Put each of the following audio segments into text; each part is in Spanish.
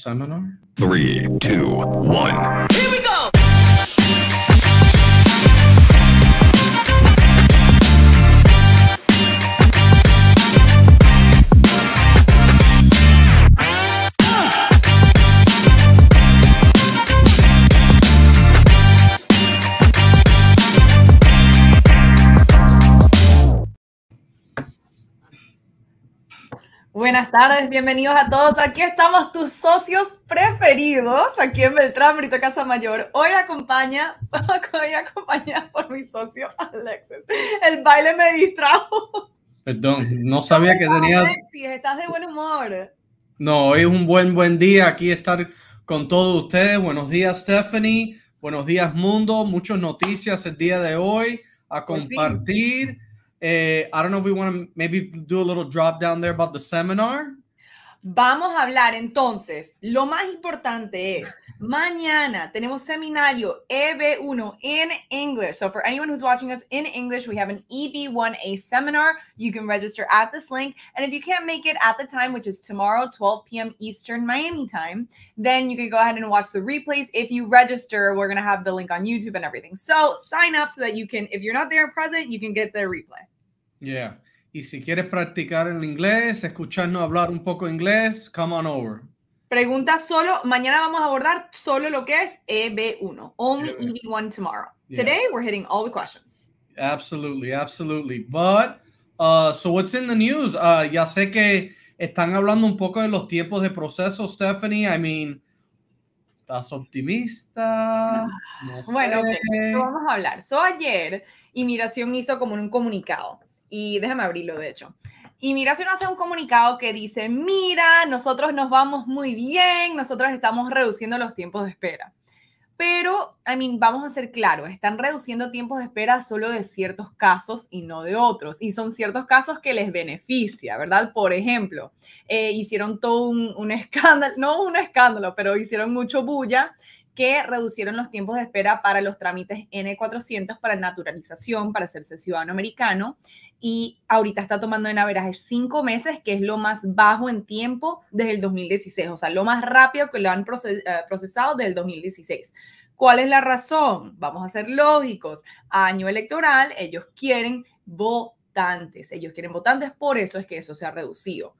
seminar? Three, two, one. Here we go! buenas tardes, bienvenidos a todos. Aquí estamos tus socios preferidos, aquí en Beltrán Brito Casa Mayor. Hoy acompaña, hoy acompaña por mi socio Alexis. El baile me distrajo. Perdón, no sabía que tenía... Alexis, estás de buen humor. No, hoy es un buen, buen día aquí estar con todos ustedes. Buenos días, Stephanie. Buenos días, mundo. Muchas noticias el día de hoy a compartir. Eh, I don't know if we want to maybe do a little drop down there about the seminar. Vamos a hablar entonces. Lo más importante es mañana tenemos seminario EB1 in English. So for anyone who's watching us in English, we have an EB1A seminar. You can register at this link. And if you can't make it at the time, which is tomorrow, 12 p.m. Eastern Miami time, then you can go ahead and watch the replays. If you register, we're going to have the link on YouTube and everything. So sign up so that you can, if you're not there present, you can get the replay. Yeah. Y si quieres practicar el inglés, escucharnos hablar un poco inglés, come on over. Pregunta solo, mañana vamos a abordar solo lo que es EB1. Only EB1 e tomorrow. Today we're hitting all the questions. Absolutely, absolutely. But uh, so what's in the news? Uh, ya sé que están hablando un poco de los tiempos de proceso, Stephanie. I mean, ¿Estás optimista? No bueno, vamos a hablar. So, ayer, Inmigración hizo como un comunicado y déjame abrirlo de hecho. Y Migración hace un comunicado que dice, mira, nosotros nos vamos muy bien, nosotros estamos reduciendo los tiempos de espera. Pero, I mean, vamos a ser claros, están reduciendo tiempos de espera solo de ciertos casos y no de otros. Y son ciertos casos que les beneficia, ¿verdad? Por ejemplo, eh, hicieron todo un, un escándalo, no un escándalo, pero hicieron mucho bulla que reducieron los tiempos de espera para los trámites N400 para naturalización, para hacerse ciudadano americano. Y ahorita está tomando en averaje cinco meses, que es lo más bajo en tiempo desde el 2016, o sea, lo más rápido que lo han eh, procesado desde el 2016. ¿Cuál es la razón? Vamos a ser lógicos. Año electoral, ellos quieren votantes, ellos quieren votantes, por eso es que eso se ha reducido.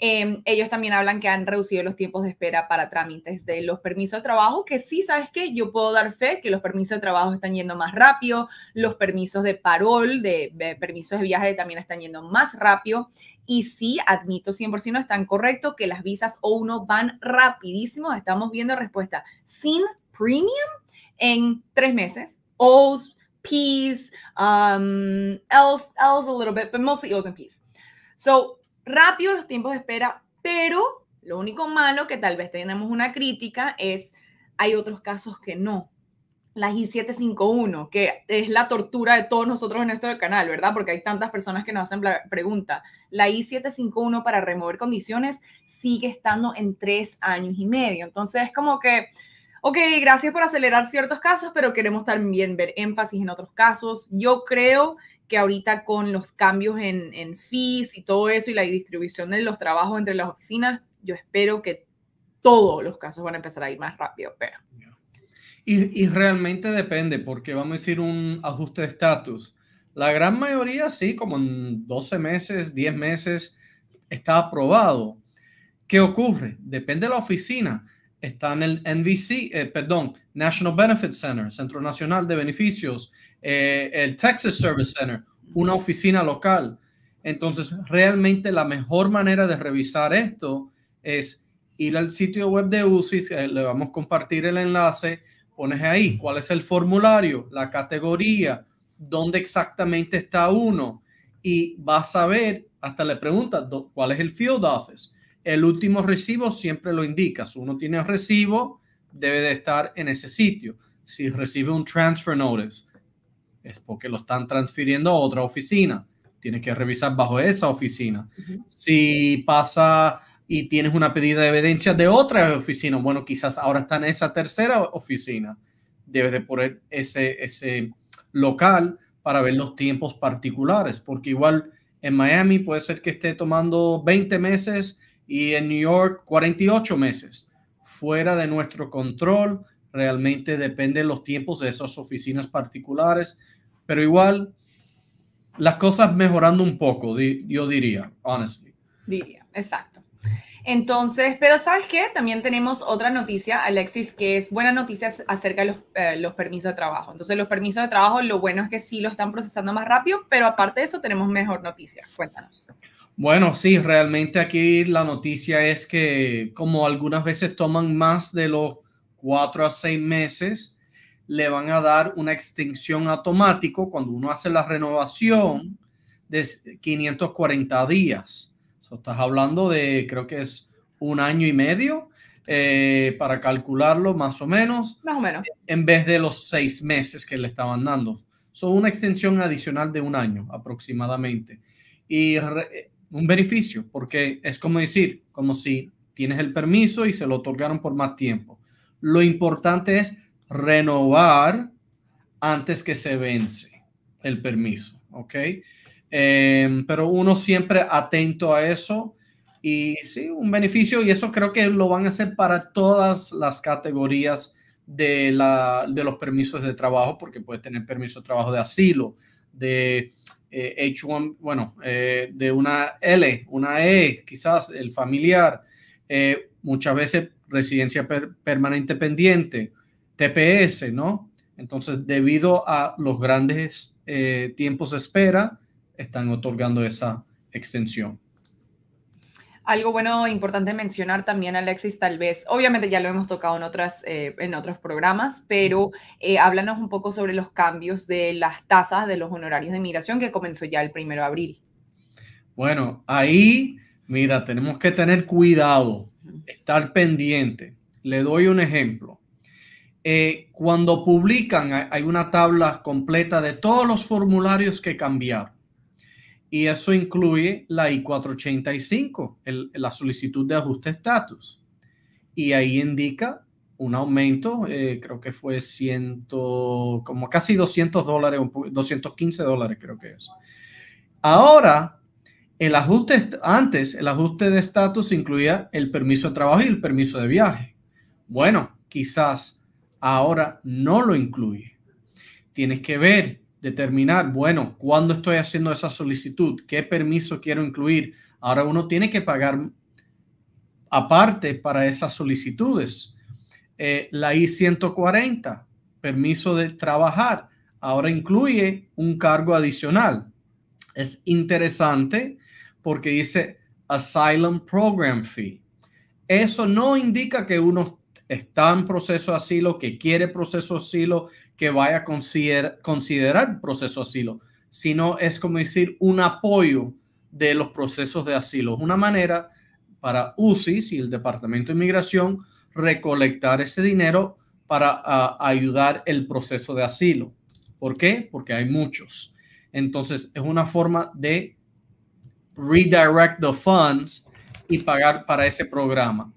Em, ellos también hablan que han reducido los tiempos de espera para trámites de los permisos de trabajo, que sí, ¿sabes qué? Yo puedo dar fe que los permisos de trabajo están yendo más rápido, los permisos de parol, de, permisos de viaje también están yendo más rápido. Y sí, admito 100% están correctos que las visas O1 van rapidísimo. Estamos viendo respuesta sin premium en tres meses. O's, P's, um, L's, L's a little bit, but mostly O's and P's. So, rápido los tiempos de espera, pero lo único malo que tal vez tenemos una crítica es hay otros casos que no. La I751, que es la tortura de todos nosotros en nuestro canal, ¿verdad? Porque hay tantas personas que nos hacen pregunta La I751 para remover condiciones sigue estando en tres años y medio. Entonces, es como que, ok, gracias por acelerar ciertos casos, pero queremos también ver énfasis en otros casos. Yo creo que ahorita con los cambios en, en fees y todo eso y la distribución de los trabajos entre las oficinas, yo espero que todos los casos van a empezar a ir más rápido, pero... Y, y realmente depende, porque vamos a decir un ajuste de estatus. La gran mayoría sí, como en 12 meses, 10 meses, está aprobado. ¿Qué ocurre? Depende de la oficina está en el NVC, eh, perdón, National Benefit Center, Centro Nacional de Beneficios, eh, el Texas Service Center, una oficina local. Entonces, realmente la mejor manera de revisar esto es ir al sitio web de UCIS, le vamos a compartir el enlace, pones ahí cuál es el formulario, la categoría, dónde exactamente está uno y vas a ver, hasta le preguntas cuál es el field office el último recibo siempre lo indica. Si uno tiene recibo, debe de estar en ese sitio. Si recibe un transfer notice, es porque lo están transfiriendo a otra oficina. Tienes que revisar bajo esa oficina. Si pasa y tienes una pedida de evidencia de otra oficina, bueno, quizás ahora está en esa tercera oficina. Debes de poner ese, ese local para ver los tiempos particulares, porque igual en Miami puede ser que esté tomando 20 meses y en New York 48 meses. Fuera de nuestro control, realmente depende de los tiempos de esas oficinas particulares, pero igual las cosas mejorando un poco, yo diría, honestly. Diría, exacto. Entonces, pero ¿sabes qué? También tenemos otra noticia, Alexis, que es buena noticia acerca de los, eh, los, permisos de trabajo. Entonces, los permisos de trabajo, lo bueno es que sí lo están procesando más rápido, pero aparte de eso, tenemos mejor noticia. Cuéntanos. Bueno, sí, realmente aquí la noticia es que como algunas veces toman más de los cuatro a seis meses, le van a dar una extensión automática cuando uno hace la renovación de 540 días. estás hablando de, creo que es un año y medio eh, para calcularlo más o menos. Más o menos. En vez de los seis meses que le estaban dando. Son una extensión adicional de un año aproximadamente y un beneficio, porque es como decir, como si tienes el permiso y se lo otorgaron por más tiempo. Lo importante es renovar antes que se vence el permiso, ¿ok? Em, pero uno siempre atento a eso y sí, un beneficio y eso creo que lo van a hacer para todas las categorías de, la, de los permisos de trabajo, porque puedes tener permiso de trabajo de asilo, de H1, eh, bueno, eh, de una L, una E, quizás el familiar, eh, muchas veces residencia permanente pendiente, TPS, ¿no? Entonces, debido a los grandes tiempos de espera, están otorgando esa extensión. Algo bueno, importante mencionar también, Alexis, tal vez, obviamente ya lo hemos tocado en, otras, eh, en otros programas, pero eh, háblanos un poco sobre los cambios de las tasas de los honorarios de migración que comenzó ya el primero de abril. Bueno, ahí, mira, tenemos que tener cuidado, estar pendiente. Le doy un ejemplo. Eh, cuando publican, hay una tabla completa de todos los formularios que cambiaron y eso incluye la I-485, la solicitud de ajuste de estatus. Y ahí indica un aumento, eh, creo que fue 100, como casi 200 dólares, 215 dólares creo que es. Ahora, el ajuste, antes el ajuste de estatus incluía el permiso de trabajo y el permiso de viaje. Bueno, quizás ahora no lo incluye. Tienes que ver determinar, bueno, cuándo estoy haciendo esa solicitud, qué permiso quiero incluir. Ahora uno tiene que pagar aparte para esas solicitudes. Eh, la I-140, permiso de trabajar, ahora incluye un cargo adicional. Es interesante porque dice Asylum Program Fee. Eso no indica que uno está en proceso de asilo, que quiere proceso de asilo, que vaya a considerar proceso de asilo, sino es como decir un apoyo de los procesos de asilo. Es una manera para UCIS y el Departamento de Inmigración recolectar ese dinero para ah, ayudar el proceso de asilo. ¿Por qué? Porque hay muchos. Entonces, es una forma de redirect the funds y pagar para ese programa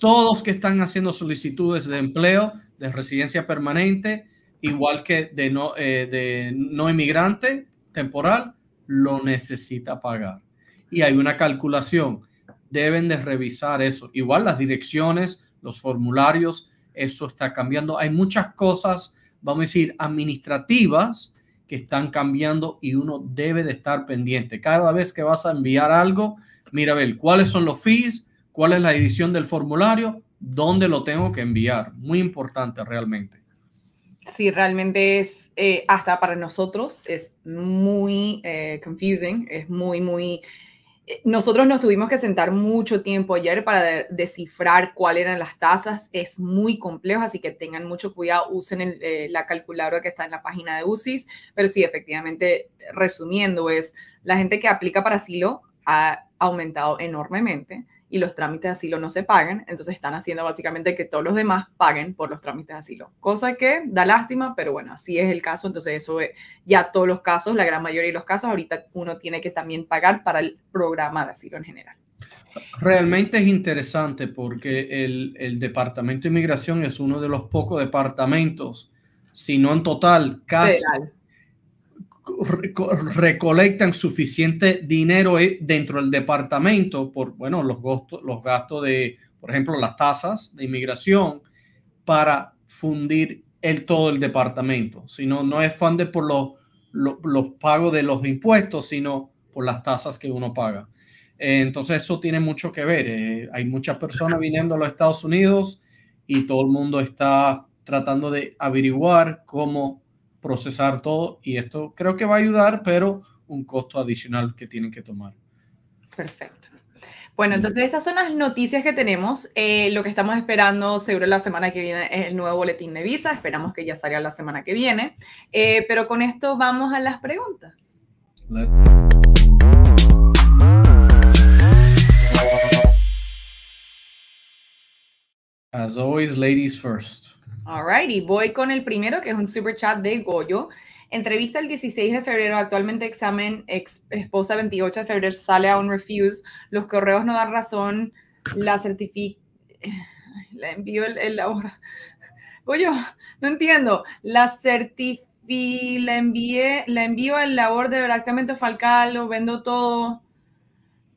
todos que están haciendo solicitudes de empleo, de residencia permanente, igual que de no, eh, de no inmigrante temporal, lo necesita pagar. Y hay una calculación. Deben de revisar eso. Igual las direcciones, los formularios, eso está cambiando. Hay muchas cosas, vamos a decir, administrativas que están cambiando y uno debe de estar pendiente. Cada vez que vas a enviar algo, mira, a ver, ¿cuáles son los fees? cuál es la edición del formulario, dónde lo tengo que enviar. Muy importante realmente. Sí, realmente es, eh, hasta para nosotros, es muy eh, confusing, es muy, muy... Eh, nosotros nos tuvimos que sentar mucho tiempo ayer para descifrar cuáles eran las tasas. Es muy complejo, así que tengan mucho cuidado, usen la calculadora que está en la página de UCIS. Pero sí, efectivamente, resumiendo, es la gente que aplica para asilo ha aumentado enormemente y los trámites de asilo no se pagan, entonces están haciendo básicamente que todos los demás paguen por los trámites de asilo, cosa que da lástima, pero bueno, así es el caso, entonces eso eh, ya todos los casos, la gran mayoría de los casos, ahorita uno tiene que también pagar para el programa de asilo en general. Realmente es interesante porque el, Departamento de Inmigración es uno de los pocos departamentos, si no en total, casi recolectan suficiente dinero eh, dentro del departamento por, bueno, los gastos, los gastos de, por ejemplo, las tasas de inmigración para fundir el todo el departamento. Si no, es funde por los, pagos de los impuestos, sino por las tasas que uno paga. Eh, entonces eso tiene mucho que ver. Eh. hay muchas personas viniendo a los Estados Unidos y todo el mundo está tratando de averiguar cómo procesar todo y esto creo que va a ayudar, pero un costo adicional que tienen que tomar. Perfecto. Bueno, entonces estas son las noticias que tenemos. Eh, lo que estamos esperando seguro la semana que viene es el nuevo boletín de visa. Esperamos que ya salga la semana que viene. Eh, pero con esto vamos a las preguntas. As always, ladies first. Alrighty, voy con el primero, que es un super chat de Goyo. Entrevista el 16 de febrero, actualmente examen, ex, esposa 28 de febrero, sale a un refuse, los correos no dan razón, la certifica, la envío el, labor... Goyo, no entiendo, la certifi... la envié, la envío al labor de departamento falcal, lo vendo todo.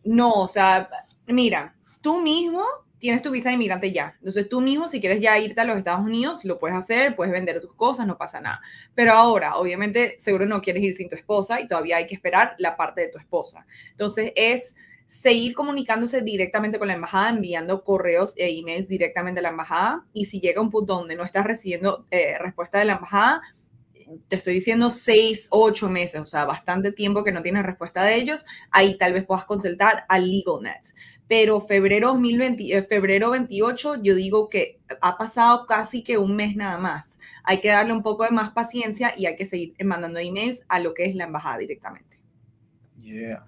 No, o sea, mira, tú mismo tienes tu visa de inmigrante ya. Entonces tú mismo, si quieres ya irte a los Estados Unidos, lo puedes hacer, puedes vender tus cosas, no pasa nada. Pero ahora, obviamente, seguro no quieres ir sin tu esposa y todavía hay que esperar la parte de tu esposa. Entonces es seguir comunicándose directamente con la embajada, enviando correos e emails directamente a la embajada. Y si llega un punto donde no estás recibiendo eh, respuesta de la embajada, te estoy diciendo seis, ocho meses, o sea, bastante tiempo que no tienes respuesta de ellos, ahí tal vez puedas consultar a LegalNet pero febrero, eh, febrero 28 yo digo que ha pasado casi que un mes nada más. Hay que darle un poco de más paciencia y hay que seguir mandando emails a lo que es la embajada directamente. Yeah.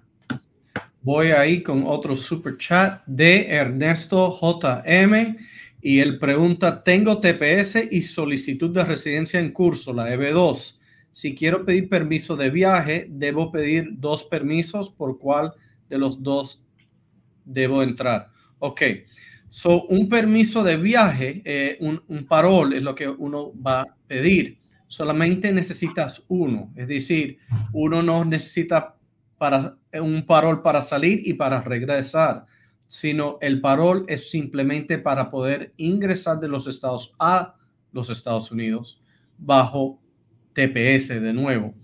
Voy ahí con otro super chat de Ernesto JM y él pregunta, tengo TPS y solicitud de residencia en curso, la EB2. Si quiero pedir permiso de viaje, debo pedir dos permisos, ¿por cuál de los dos debo entrar. Ok, so un permiso de viaje, eh, un, parol es lo que uno va a pedir. Solamente necesitas uno, es decir, uno no necesita para eh, un parol para salir y para regresar, sino el parol es simplemente para poder ingresar de los Estados a los Estados Unidos bajo TPS de nuevo.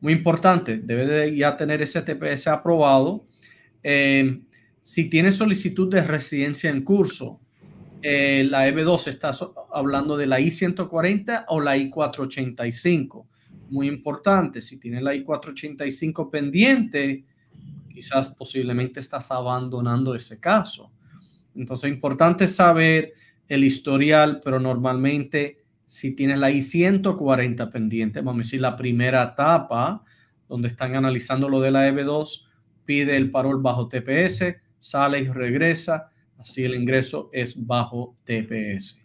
Muy importante, debe de ya tener ese TPS aprobado. Eh, si tienes solicitud de residencia en curso, eh, la EB2 está hablando de la I-140 o la I-485. Muy importante, si tienes la I-485 pendiente, quizás posiblemente estás abandonando ese caso. Entonces, importante saber el historial, pero normalmente si tienes la I-140 pendiente, vamos a decir la primera etapa, donde están analizando lo de la EB2, pide el parol bajo TPS, sale y regresa, así el ingreso es bajo TPS.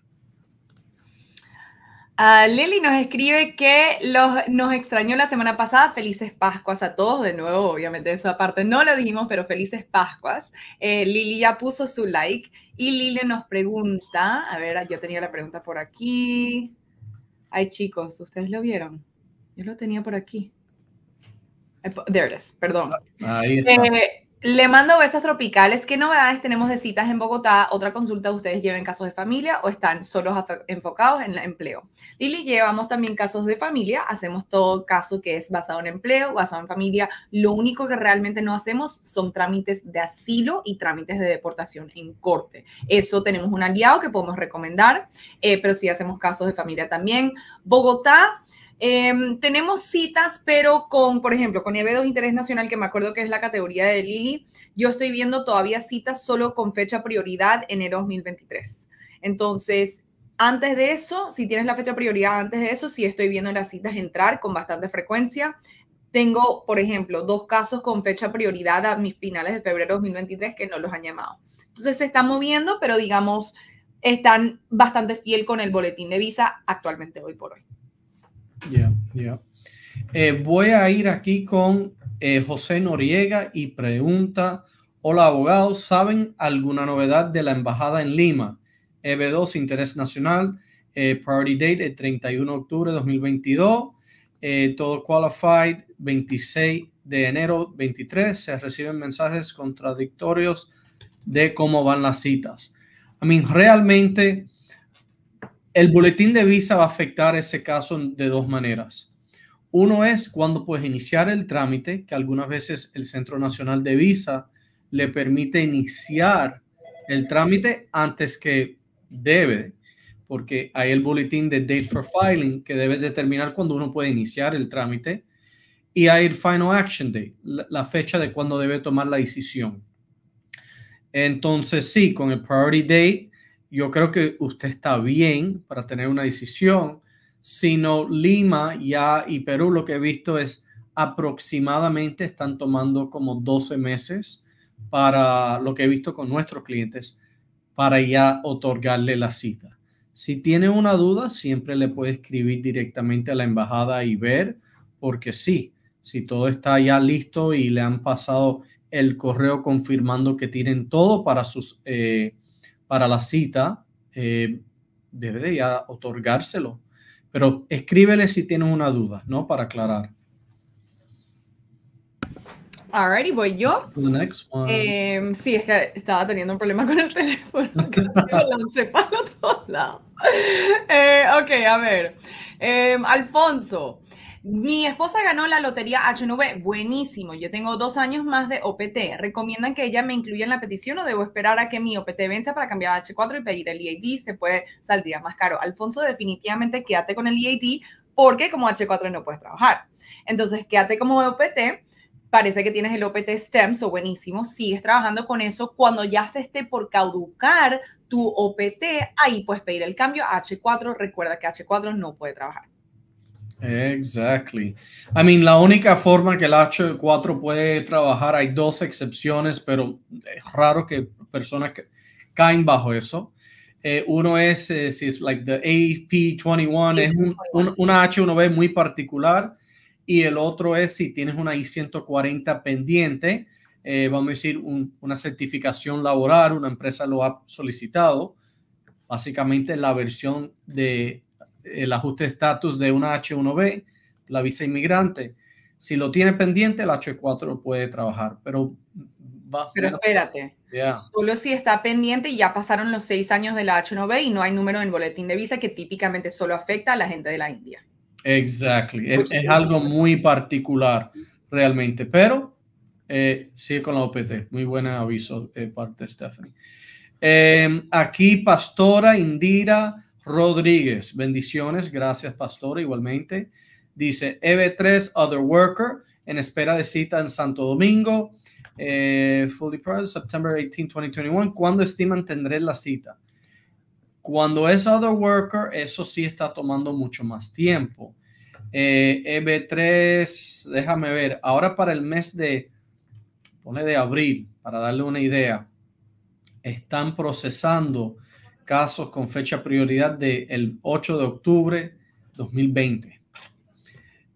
Ah, Lili nos escribe que nos extrañó la semana pasada. Felices Pascuas a todos. De nuevo, obviamente, eso aparte no lo dijimos, pero felices Pascuas. Eh, Lili ya puso su like y Lili nos pregunta, a ver, yo tenía la pregunta por aquí. Ay, chicos, ¿ustedes lo vieron? Yo lo tenía por aquí. There it is, perdón. Ahí eh, le mando besos tropicales. ¿Qué novedades tenemos de citas en Bogotá? Otra consulta ustedes lleven casos de familia o están solos enfocados en el empleo. Lili, llevamos también casos de familia. Hacemos todo caso que es basado en empleo, basado en familia. Lo único que realmente no hacemos son trámites de asilo y trámites de deportación en corte. Eso tenemos un aliado que podemos recomendar, eh, pero sí hacemos casos de familia también. Bogotá Em, tenemos citas, pero con, por ejemplo, con EB2 Interés Nacional, que me acuerdo que es la categoría de Lili, yo estoy viendo todavía citas solo con fecha prioridad enero 2023. Entonces, antes de eso, si tienes la fecha prioridad antes de eso, sí estoy viendo las citas entrar con bastante frecuencia. Tengo, por ejemplo, dos casos con fecha prioridad a mis finales de febrero 2023 que no los han llamado. Entonces se están moviendo, pero digamos, están bastante fiel con el boletín de visa actualmente hoy por hoy. Yeah, eh, voy a ir aquí con eh, José Noriega y pregunta, hola abogados, ¿saben alguna novedad de la embajada en Lima? EB2, Interés Nacional, Party eh, Priority Date 31 de octubre de 2022, todo qualified 26 de enero 23, se reciben mensajes contradictorios de cómo van las citas. a mí realmente el boletín de visa va a afectar ese caso de dos maneras. Uno es cuando puedes iniciar el trámite, que algunas veces el Centro Nacional de Visa le permite iniciar el trámite antes que debe, porque hay el boletín de Date for Filing que debe determinar cuando uno puede iniciar el trámite, y hay el Final Action Date, la fecha de cuando debe tomar la decisión. Entonces, sí, con el Priority Date yo creo que usted está bien para tener una decisión, sino Lima ya y Perú lo que he visto es aproximadamente están tomando como 12 meses para lo que he visto con nuestros clientes para ya otorgarle la cita. Si tiene una duda, siempre le puede escribir directamente a la embajada y ver, porque sí, si todo está ya listo y le han pasado el correo confirmando que tienen todo para sus eh, para la cita, eh, debe ya otorgárselo. Pero escríbele si tienes una duda, ¿no? Para aclarar. Alrighty, voy yo. Em, sí, es que estaba teniendo un problema con el teléfono. Eh, ok, a ver. Em, Alfonso. Mi esposa ganó la lotería H9, buenísimo. Yo tengo dos años más de OPT. ¿Recomiendan que ella me incluya en la petición o debo esperar a que mi OPT vence para cambiar a H4 y pedir el EAD? Se puede saldría más caro. Alfonso, definitivamente quédate con el EAD porque como H4 no puedes trabajar. Entonces, quédate como OPT parece que tienes el OPT STEM, so buenísimo, sigues trabajando con eso. Cuando ya se esté por caducar tu OPT, ahí puedes pedir el cambio a H4. Recuerda que H4 no puede trabajar. Exactly. I mean, la única forma que el H4 puede trabajar, hay dos excepciones, pero es raro que personas que caen bajo eso. Eh, uno es, eh, si es like the AP21, es un, una H1B muy particular. Y el otro es si tienes una I-140 pendiente, eh, vamos a decir, una certificación laboral, una empresa lo ha solicitado. Básicamente la versión de el ajuste de estatus de una H1B, la visa inmigrante. Si lo tiene pendiente, el H4 puede trabajar, pero va. Pero espérate. Solo si está pendiente y ya pasaron los seis años de la H1B y no hay número en boletín de visa que típicamente solo afecta a la gente de la India. Exactly. Es, algo muy particular realmente, pero eh, sigue con la OPT. Muy buen aviso de eh, parte de Stephanie. Eh, aquí Pastora, Indira, Rodríguez, bendiciones, gracias pastor, igualmente. Dice EB3 Other Worker, en espera de cita en Santo Domingo, eh, Fully Private, September 18, 2021. ¿Cuándo estiman tendré la cita? Cuando es Other Worker, eso sí está tomando mucho más tiempo. EB3, eh, déjame ver, ahora para el mes de, pone de abril, para darle una idea, están procesando casos con fecha prioridad del el 8 de octubre 2020.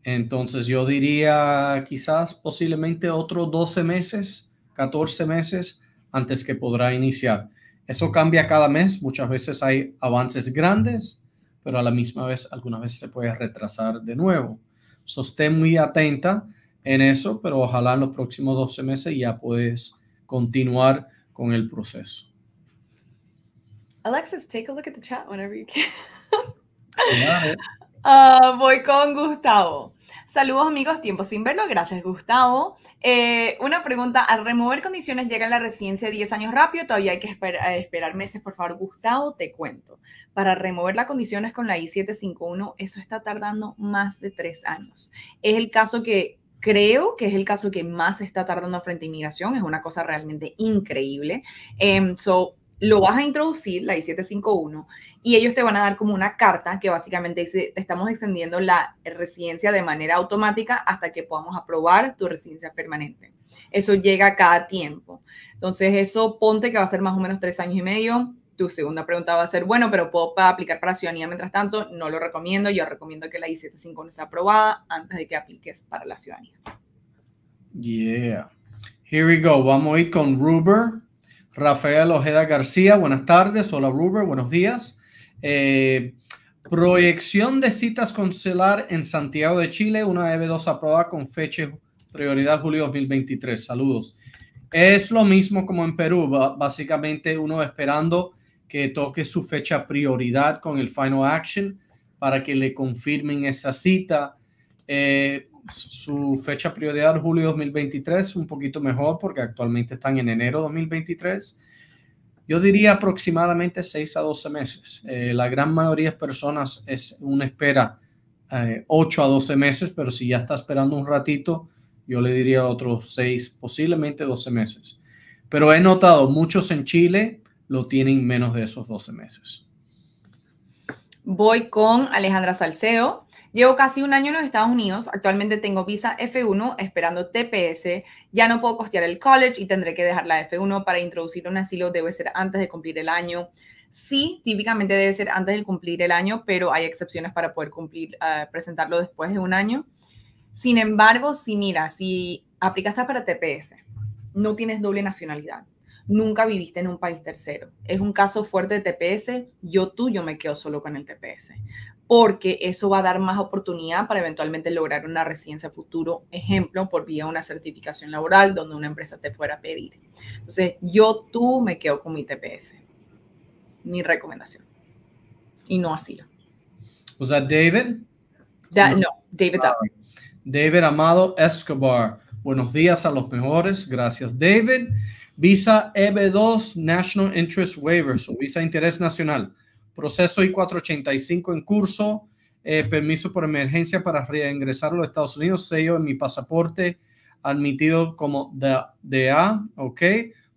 Entonces yo diría quizás posiblemente otros 12 meses, 14 meses antes que podrá iniciar. Eso cambia cada mes, muchas veces hay avances grandes, pero a la misma vez algunas veces se puede retrasar de nuevo. sostén muy atenta en eso, pero ojalá en los próximos 12 meses ya puedes continuar con el proceso. Alexis, take a look at the chat whenever you can. Ah, voy con Gustavo. Saludos amigos, tiempo sin verlo, gracias Gustavo. Eh, una pregunta, al remover condiciones llega la residencia 10 años rápido, todavía hay que eh, esperar meses, por favor Gustavo, te cuento. Para remover las condiciones con la I-751, eso está tardando más de tres años. Es el caso que creo que es el caso que más está tardando frente a inmigración, es una cosa realmente increíble. Em, so, lo vas a introducir, la I-751, y ellos te van a dar como una carta que básicamente dice, estamos extendiendo la residencia de manera automática hasta que podamos aprobar tu residencia permanente. Eso llega cada tiempo. Entonces, eso ponte que va a ser más o menos tres años y medio. Tu segunda pregunta va a ser, bueno, pero ¿puedo aplicar para ciudadanía mientras tanto? No lo recomiendo. Yo recomiendo que la I-751 sea aprobada antes de que apliques para la ciudadanía. Yeah. Here we go. Vamos a ir con Ruber. Rafael Ojeda García, buenas tardes. Hola, Ruber, buenos días. Eh, proyección de citas consular en Santiago de Chile, una EB2 aprobada con fecha prioridad julio 2023. Saludos. Es lo mismo como en Perú, básicamente uno esperando que toque su fecha prioridad con el final action para que le confirmen esa cita. Eh, su fecha prioridad julio 2023, un poquito mejor porque actualmente están en enero 2023. Yo diría aproximadamente 6 a 12 meses. Eh, la gran mayoría de personas es una espera eh, 8 a 12 meses, pero si ya está esperando un ratito, yo le diría otros 6, posiblemente 12 meses. Pero he notado muchos en Chile lo tienen menos de esos 12 meses. Voy con Alejandra Salcedo. Llevo casi un año en los Estados Unidos, actualmente tengo visa F1 esperando TPS, ya no puedo costear el college y tendré que dejar la F1 para introducir un asilo, debe ser antes de cumplir el año. Sí, típicamente debe ser antes de cumplir el año, pero hay excepciones para poder cumplir, eh, presentarlo después de un año. Sin embargo, si mira, si aplicaste para TPS, no tienes doble nacionalidad, nunca viviste en un país tercero. Es un caso fuerte de TPS, yo tuyo me quedo solo con el TPS porque eso va a dar más oportunidad para eventualmente lograr una residencia futuro, ejemplo, por vía de una certificación laboral donde una empresa te fuera a pedir. Entonces, yo tú me quedo con mi TPS. Mi recomendación. Y no asilo. ¿Was that David? no, David. David Amado Escobar. Buenos días a los mejores. Gracias, David. Visa EB2 National Interest Waiver, o Visa Interés Nacional. Proceso I-485 en curso. Eh, permiso por emergencia para reingresar a los Estados Unidos. Sello en mi pasaporte admitido como DA, ¿ok?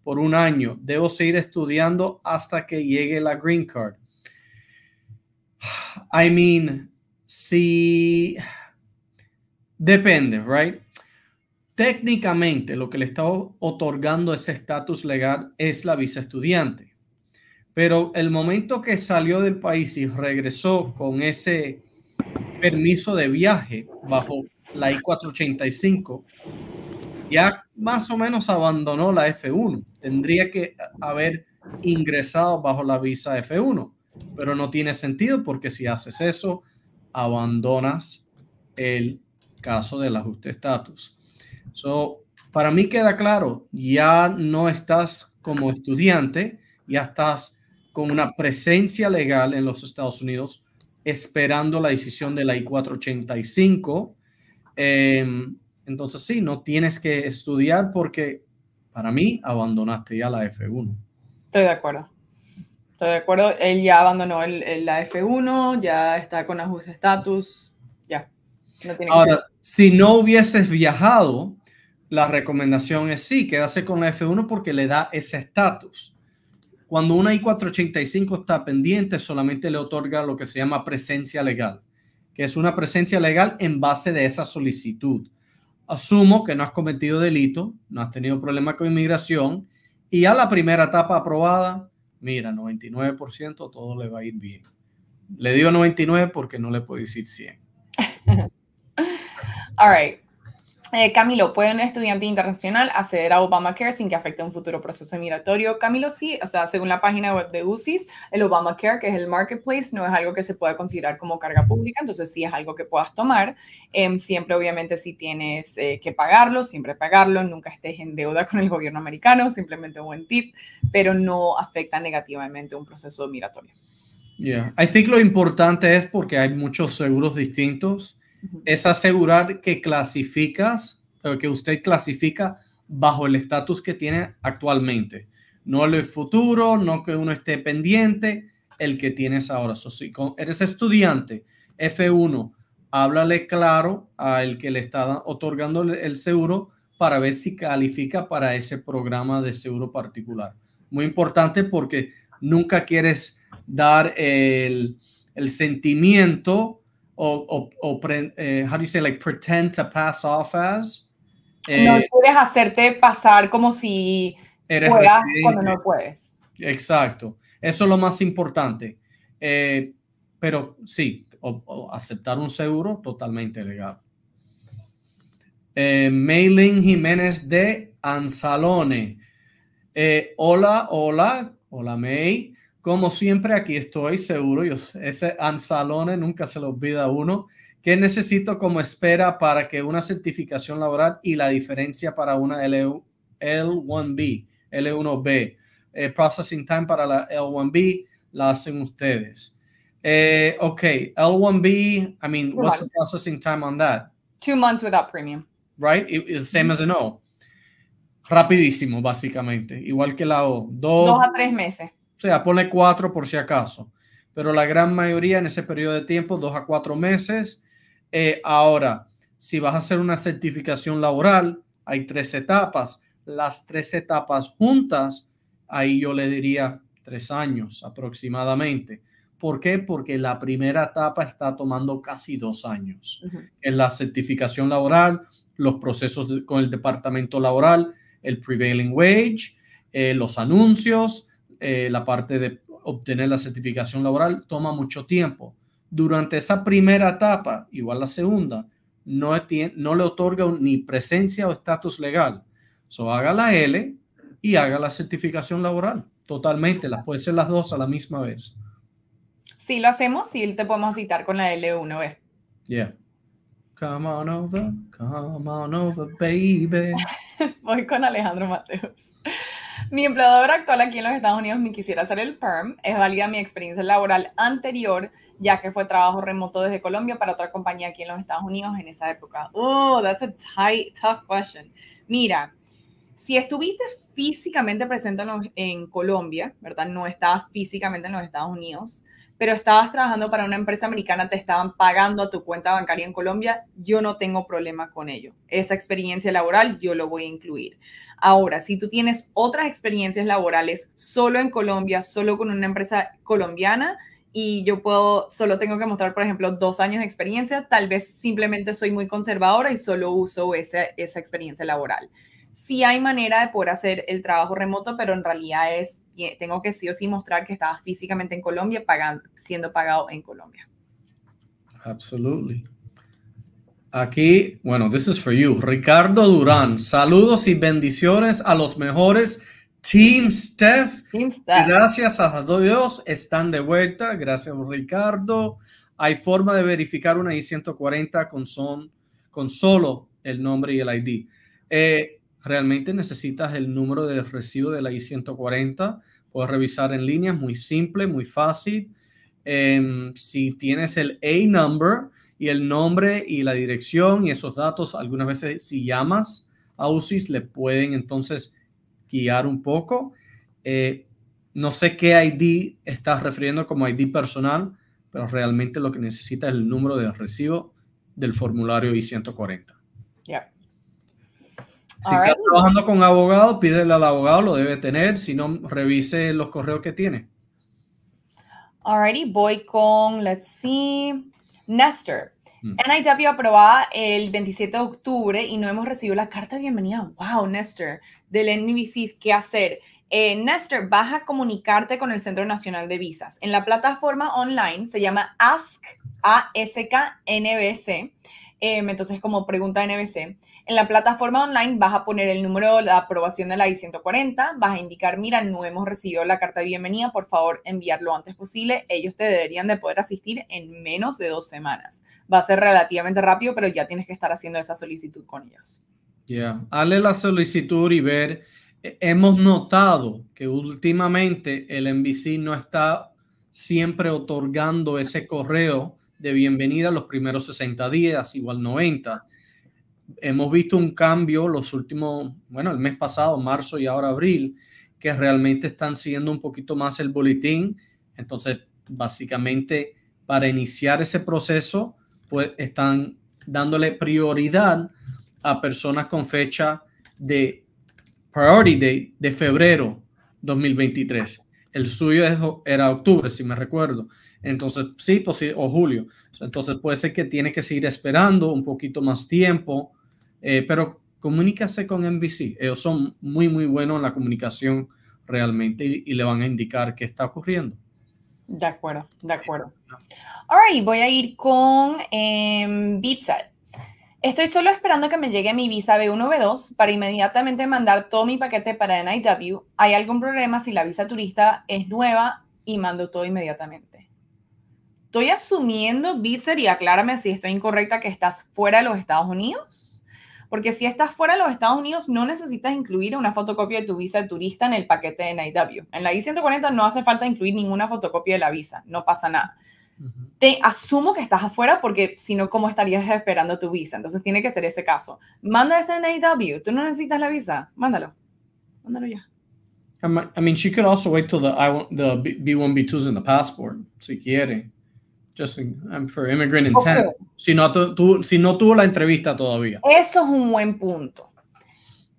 Por un año. Debo seguir estudiando hasta que llegue la green card. I mean, si... Depende, right? Técnicamente, lo que le está otorgando ese estatus legal es la visa estudiante. Pero el momento que salió del país y regresó con ese permiso de viaje bajo la I-485, ya más o menos abandonó la F1. Tendría que haber ingresado bajo la visa F1, pero no tiene sentido porque si haces eso, abandonas el caso del ajuste de estatus. So, para mí queda claro, ya no estás como estudiante, ya estás con una presencia legal en los Estados Unidos, esperando la decisión de la I-485. Em, entonces, sí, no tienes que estudiar porque para mí abandonaste ya la F1. Estoy de acuerdo. Estoy de acuerdo. Él ya abandonó la F1, ya está con ajuste estatus, ya. Ahora, si no hubieses viajado, la recomendación es sí, quédate con la F1 porque le da ese estatus. Cuando una I-485 está pendiente, solamente le otorga lo que se llama presencia legal, que es una presencia legal en base de esa solicitud. Asumo que no has cometido delito, no has tenido problemas con inmigración y a la primera etapa aprobada, mira, 99% todo le va a ir bien. Le digo 99 porque no le puedo decir 100. All right. Eh, Camilo, ¿puede un estudiante internacional acceder a Obamacare sin que afecte un futuro proceso migratorio? Camilo, sí, o sea, según la página web de UCIS, el Obamacare, que es el marketplace, no es algo que se pueda considerar como carga pública, entonces sí es algo que puedas tomar. Em, siempre, obviamente, si tienes eh, que pagarlo, siempre pagarlo, nunca estés en deuda con el gobierno americano, simplemente un buen tip, pero no afecta negativamente un proceso migratorio. Yeah, I think lo importante es porque hay muchos seguros distintos es asegurar que clasificas, que usted clasifica bajo el estatus que tiene actualmente. No el futuro, no que uno esté pendiente, el que tienes ahora. eso si eres estudiante, F1, háblale claro al que le está otorgando el seguro para ver si califica para ese programa de seguro particular. Muy importante porque nunca quieres dar el sentimiento o, o, eh, how say, like pretend to pass off as. no eh, puedes hacerte pasar como si eres cuando no puedes. Exacto. Eso es lo más importante. Eh, pero sí, o, aceptar un seguro totalmente legal. Eh, Jiménez de Anzalone. hola, hola, hola May. Como siempre, aquí estoy seguro. Yo, ese Anzalone nunca se lo olvida uno. ¿Qué necesito como espera para que una certificación laboral y la diferencia para una L, 1 b L1B? Eh, processing time para la L1B la hacen ustedes. Eh, ok, L1B, I mean, what's the processing time on that? Two months without premium. Right? It, same as an O. Rapidísimo, básicamente. Igual que la O. Dos a tres meses. O sea, pone cuatro por si acaso, pero la gran mayoría en ese periodo de tiempo, dos a cuatro meses. Eh, ahora, si vas a hacer una certificación laboral, hay tres etapas. Las tres etapas juntas, ahí yo le diría tres años aproximadamente. ¿Por qué? Porque la primera etapa está tomando casi dos años. En la certificación laboral, los procesos con el departamento laboral, el prevailing wage, eh, los anuncios, eh, la parte de obtener la certificación laboral toma mucho tiempo. Durante esa primera etapa, igual la segunda, no, no le otorga ni presencia o estatus legal. So haga la L y haga la certificación laboral. Totalmente, las puede ser las dos a la misma vez. Si lo hacemos, él te podemos citar con la L1B. Yeah. Come on over, come on over, baby. Voy con Alejandro Mateos. Mi empleador actual aquí en los Estados Unidos me quisiera hacer el PERM. Es válida mi experiencia laboral anterior, ya que fue trabajo remoto desde Colombia para otra compañía aquí en los Estados Unidos en esa época. Oh, that's a tough question. Mira, si estuviste físicamente presente en, Colombia, ¿verdad? No estabas físicamente en los Estados Unidos, pero estabas trabajando para una empresa americana, te estaban pagando a tu cuenta bancaria en Colombia, yo no tengo problema con ello. Esa experiencia laboral yo lo voy a incluir. Ahora, si tú tienes otras experiencias laborales solo en Colombia, solo con una empresa colombiana, y yo puedo, solo tengo que mostrar, por ejemplo, dos años de experiencia, tal vez simplemente soy muy conservadora y solo uso esa, experiencia laboral. Sí hay manera de poder hacer el trabajo remoto, pero en realidad es, tengo que sí o sí mostrar que estaba físicamente en Colombia, siendo pagado en Colombia. Absolutely. Aquí, bueno, this is for you. Ricardo Durán, saludos y bendiciones a los mejores Team Steph. Gracias a Dios, están de vuelta. Gracias, Ricardo. Hay forma de verificar una I-140 con, son, con solo el nombre y el ID. Eh, realmente necesitas el número de recibo de la I-140. Puedes revisar en línea, es muy simple, muy fácil. Em, si tienes el A-number, y el nombre y la dirección y esos datos, algunas veces si llamas a UCIS le pueden entonces guiar un poco. Eh, no sé qué ID estás refiriendo como ID personal, pero realmente lo que necesita es el número de recibo del formulario I-140. Si estás trabajando con abogado, pídele al abogado, lo debe tener, si no, revise los correos que tiene. Alrighty, voy con, let's see. Nestor. Mm. NIW aprobada el 27 de octubre y no hemos recibido la carta de bienvenida. ¡Wow, Nestor! Del NBC, ¿qué hacer? Eh, Nestor, vas a comunicarte con el Centro Nacional de Visas. En la plataforma online se llama Ask, A-S-K-N-B-C. Eh, entonces, como pregunta NBC. En la plataforma online vas a poner el número de aprobación de la I-140, vas a indicar, mira, no hemos recibido la carta de bienvenida, por favor enviarlo antes posible. Ellos te deberían de poder asistir en menos de dos semanas. Va a ser relativamente rápido, pero ya tienes que estar haciendo esa solicitud con ellos. Ya, yeah. la solicitud y ver. E-, hemos notado que últimamente el NBC no está siempre otorgando ese correo de bienvenida los primeros 60 días, igual 90 hemos visto un cambio los últimos, bueno, el mes pasado, marzo y ahora abril, que realmente están siendo un poquito más el boletín. Entonces, básicamente, para iniciar ese proceso, pues están dándole prioridad a personas con fecha de priority date de febrero 2023. El suyo era octubre, si me recuerdo. Entonces, sí, pues, sí, o julio. Entonces, puede ser que tiene que seguir esperando un poquito más tiempo eh, pero comunícase con NBC. Ellos son muy, muy buenos en la comunicación realmente y, le van a indicar qué está ocurriendo. De acuerdo, de acuerdo. right, voy a ir con eh, Estoy solo esperando que me llegue mi visa B1B2 para inmediatamente mandar todo mi paquete para NIW. ¿Hay algún problema si la visa turista es nueva y mando todo inmediatamente? Estoy asumiendo, Bitzer, y aclárame si estoy incorrecta, que estás fuera de los Estados Unidos porque si estás fuera de los Estados Unidos no necesitas incluir una fotocopia de tu visa de turista en el paquete de NIW. En la I-140 no hace falta incluir ninguna fotocopia de la visa, no pasa nada. Te asumo que estás afuera porque si no, ¿cómo estarías esperando tu visa? Entonces tiene que ser ese caso. Manda ese NIW, tú no necesitas la visa, mándalo, mándalo ya. I mean, she could also wait till the, I, the B1, B2 is in the passport, si quiere. Justin, I'm for Si, no si no tuvo la entrevista todavía. Eso es un buen punto.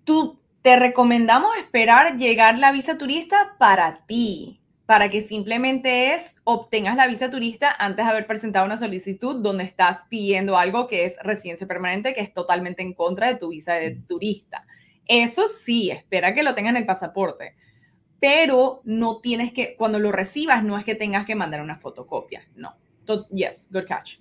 Tú, te recomendamos esperar llegar la visa turista para ti, para que simplemente es obtengas la visa turista antes de haber presentado una solicitud donde estás pidiendo algo que es residencia permanente, que es totalmente en contra de tu visa de turista. Eso sí, espera que lo tengan en el pasaporte pero no tienes que, cuando lo recibas, no es que tengas que mandar una fotocopia, no yes, good catch.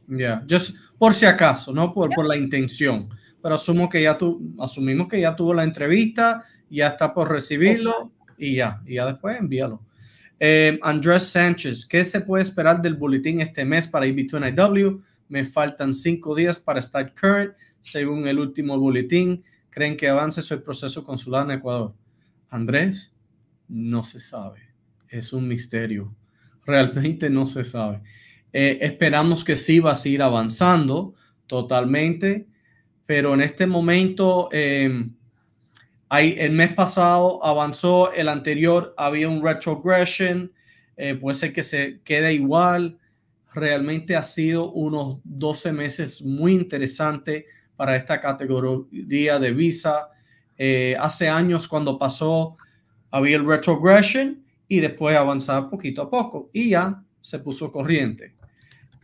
just por si acaso, ¿no? Por, por la intención. Pero asumo que ya tu, asumimos que ya tuvo la entrevista, ya está por recibirlo y ya, y ya después envíalo. Eh, Andrés Sánchez, ¿qué se puede esperar del boletín este mes para IB2NIW? Me faltan cinco días para estar current, según el último boletín. ¿Creen que avance su proceso consular en Ecuador? Andrés, no se sabe. Es un misterio. Realmente no se sabe. Eh, esperamos que sí va a seguir avanzando totalmente, pero en este momento, em, hay, el mes pasado avanzó, el anterior había un retrogression, eh, puede ser que se quede igual. Realmente ha sido unos 12 meses muy interesante para esta categoría de visa. Eh, hace años cuando pasó, había el retrogression y después avanzaba poquito a poco y ya se puso corriente.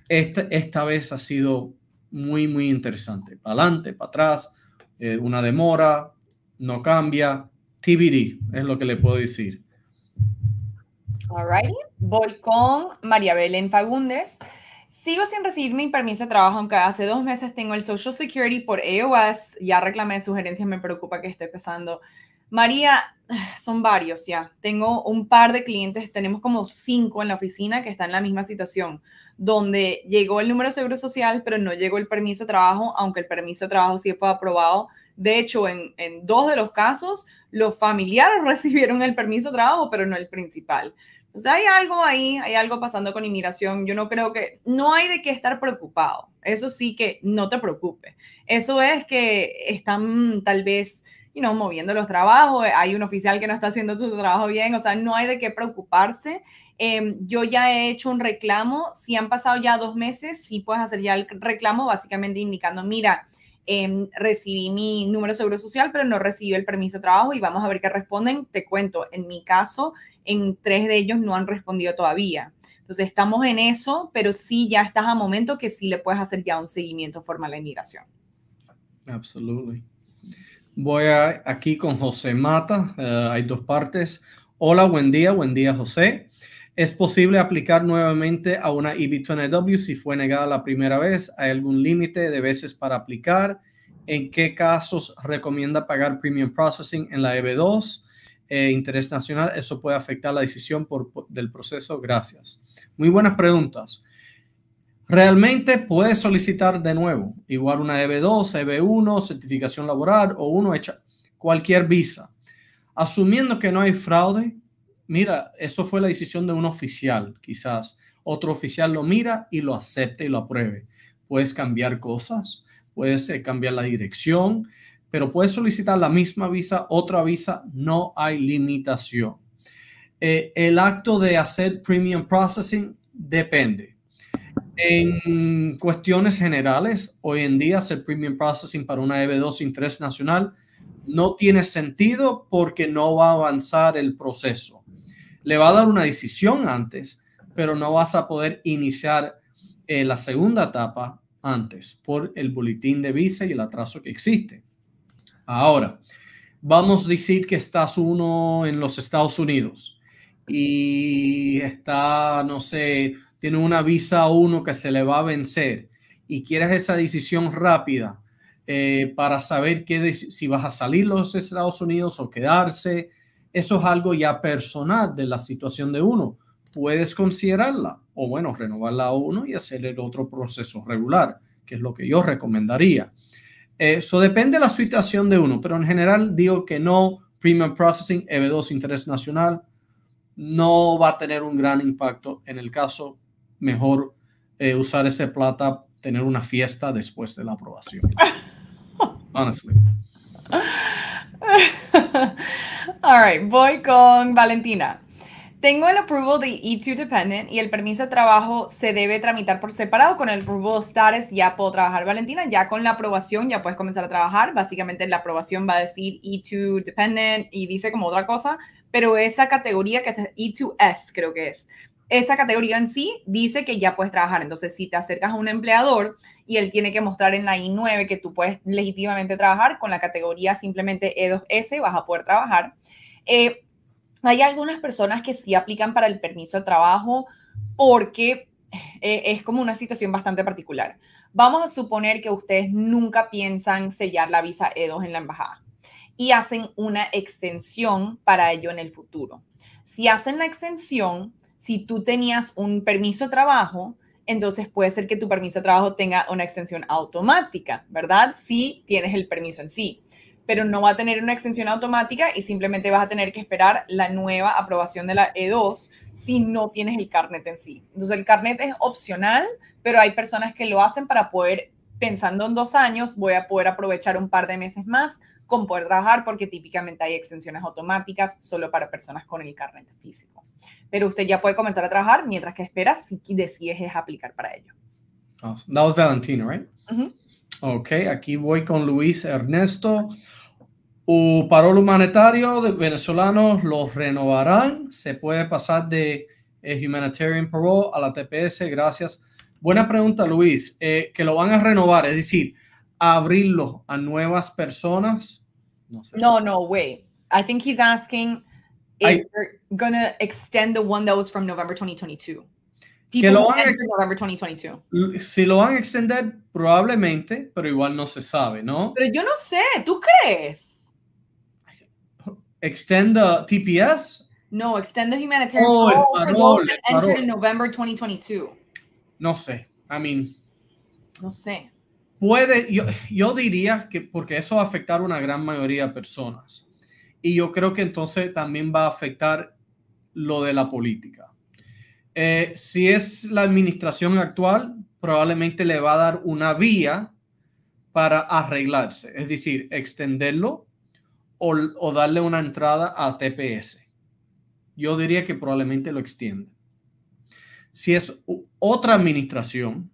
Esta, vez ha sido muy, muy interesante. Para adelante, para atrás, eh, una demora, no cambia. TBD es lo que le puedo decir. All right. Voy con María Belén Fagundes. Sigo sin recibir mi permiso de trabajo, aunque hace dos meses tengo el Social Security por EOS. Ya reclamé sugerencias, me preocupa que esté pesando. María, son varios ya. Tengo un par de clientes, tenemos como cinco en la oficina que están en la misma situación donde llegó el número de seguro social, pero no llegó el permiso de trabajo, aunque el permiso de trabajo sí fue aprobado. De hecho, en, dos de los casos, los familiares recibieron el permiso de trabajo, pero no el principal. O sea, hay algo ahí, hay algo pasando con inmigración. Yo no creo que, no hay de qué estar preocupado. Eso sí que no te preocupes. Eso es que están tal vez, you know, moviendo los trabajos. Hay un oficial que no está haciendo su trabajo bien. O sea, no hay de qué preocuparse. Em, yo ya he hecho un reclamo, si han pasado ya dos meses, sí puedes hacer ya el reclamo, básicamente indicando, mira, em, recibí mi número de seguro social, pero no recibió el permiso de trabajo y vamos a ver qué responden. Te cuento, en mi caso, en tres de ellos no han respondido todavía. Entonces, estamos en eso, pero sí ya estás a momento que sí le puedes hacer ya un seguimiento formal a inmigración. Absolutamente Voy aquí con José Mata. Eh, hay dos partes. Hola, buen día, buen día, José. ¿Es posible aplicar nuevamente a una EB-20W si fue negada la primera vez? ¿Hay algún límite de veces para aplicar? ¿En qué casos recomienda pagar premium processing en la EB2? Eh, interés nacional, eso puede afectar la decisión del proceso. Gracias. Muy buenas preguntas. Realmente puedes solicitar de nuevo, igual una EB2, EB1, certificación laboral o uno hecha cualquier visa. Asumiendo que no hay fraude, mira, eso fue la decisión de un oficial, quizás. Otro oficial lo mira y lo acepta y lo apruebe. Puedes cambiar cosas, puedes eh, cambiar la dirección, pero puedes solicitar la misma visa, otra visa, no hay limitación. Eh, el acto de hacer premium processing depende. En cuestiones generales, hoy en día hacer premium processing para una EB2 interés nacional no tiene sentido porque no va a avanzar el proceso le va a dar una decisión antes, pero no vas a poder iniciar eh, la segunda etapa antes por el boletín de visa y el atraso que existe. Ahora, vamos a decir que estás uno en los Estados Unidos y está, no sé, tiene una visa uno que se le va a vencer y quieres esa decisión rápida eh, para saber qué, si vas a salir los Estados Unidos o quedarse, eso es algo ya personal de la situación de uno. Puedes considerarla o bueno, renovarla a uno y hacer el otro proceso regular, que es lo que yo recomendaría. Eso depende de la situación de uno, pero en general digo que no, Premium Processing, EB2, Interés Nacional, no va a tener un gran impacto. En el caso, mejor eh, usar ese plata, tener una fiesta después de la aprobación. Honestly. All right, voy con Valentina. Tengo el approval de E2 dependent y el permiso de trabajo se debe tramitar por separado. Con el approval status ya puedo trabajar, Valentina. Ya con la aprobación ya puedes comenzar a trabajar. Básicamente la aprobación va a decir E2 dependent y dice como otra cosa, pero esa categoría que es E2S creo que es esa categoría en sí dice que ya puedes trabajar. Entonces, si te acercas a un empleador y él tiene que mostrar en la I9 que tú puedes legítimamente trabajar, con la categoría simplemente E2S vas a poder trabajar. Eh, hay algunas personas que sí aplican para el permiso de trabajo porque eh, es como una situación bastante particular. Vamos a suponer que ustedes nunca piensan sellar la visa E2 en la embajada y hacen una extensión para ello en el futuro. Si hacen la extensión, si tú tenías un permiso de trabajo, entonces puede ser que tu permiso de trabajo tenga una extensión automática, ¿verdad? Si tienes el permiso en sí, pero no va a tener una extensión automática y simplemente vas a tener que esperar la nueva aprobación de la E2 si no tienes el carnet en sí. Entonces el carnet es opcional, pero hay personas que lo hacen para poder, pensando en dos años, voy a poder aprovechar un par de meses más con poder trabajar, porque típicamente hay extensiones automáticas solo para personas con el carnet físico. Pero usted ya puede comenzar a trabajar mientras que espera si decides es aplicar para ello. Awesome. That Valentino, right? Ok, aquí voy con Luis Ernesto. O parol humanitario de venezolanos los renovarán. Se puede pasar de eh, humanitarian parole a la TPS. Gracias. Buena pregunta, Luis. Eh, que lo van a renovar, es decir, abrirlo a nuevas personas? No, no, si. no, wait. I think he's asking if you're going gonna extend the one that was from November 2022. People que lo van November 2022. Si lo van a extender, probablemente, pero igual no se sabe, ¿no? Pero yo no sé, ¿tú crees? Extend the TPS? No, extend the humanitarian oh, el for those that entered in November 2022. No sé, I mean. No sé puede, yo, yo diría que porque eso va a afectar a una gran mayoría de personas. Y yo creo que entonces también va a afectar lo de la política. Eh, si es la administración actual, probablemente le va a dar una vía para arreglarse, es decir, extenderlo o, o darle una entrada a TPS. Yo diría que probablemente lo extiende. Si es otra administración,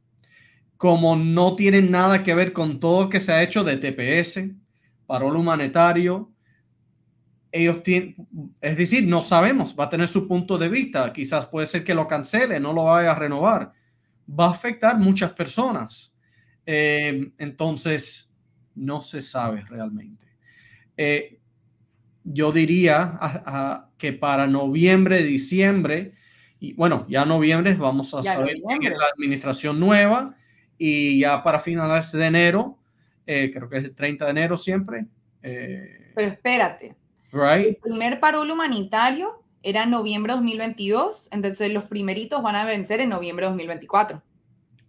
como no tienen nada que ver con todo lo que se ha hecho de TPS, parol humanitario, ellos tienen, es decir, no sabemos, va a tener su punto de vista, quizás puede ser que lo cancele, no lo vaya a renovar, va a afectar muchas personas. Eh, entonces, no se sabe realmente. Eh, yo diría que para noviembre, diciembre, y bueno, ya noviembre vamos a saber la administración nueva y ya para finales de enero, eh, creo que es el 30 de enero siempre. Eh, Pero espérate. Right. El primer paro humanitario era en noviembre de 2022, entonces los primeritos van a vencer en noviembre de 2024.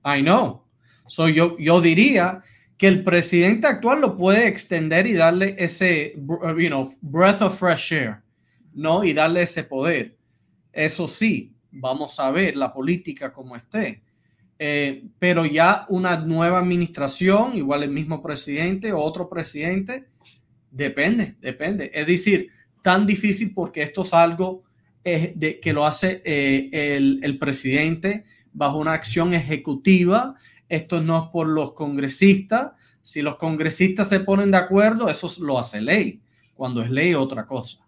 I know. So yo, yo diría que el presidente actual lo puede extender y darle ese, uh, you know, breath of fresh air, ¿no? Y darle ese poder. Eso sí, vamos a ver la política como esté. Eh, pero ya una nueva administración, igual el mismo presidente o otro presidente, depende, depende. Es decir, tan difícil porque esto es algo es eh, de, que lo hace eh, el, el, presidente bajo una acción ejecutiva. Esto no es por los congresistas. Si los congresistas se ponen de acuerdo, eso lo hace ley. Cuando es ley, otra cosa.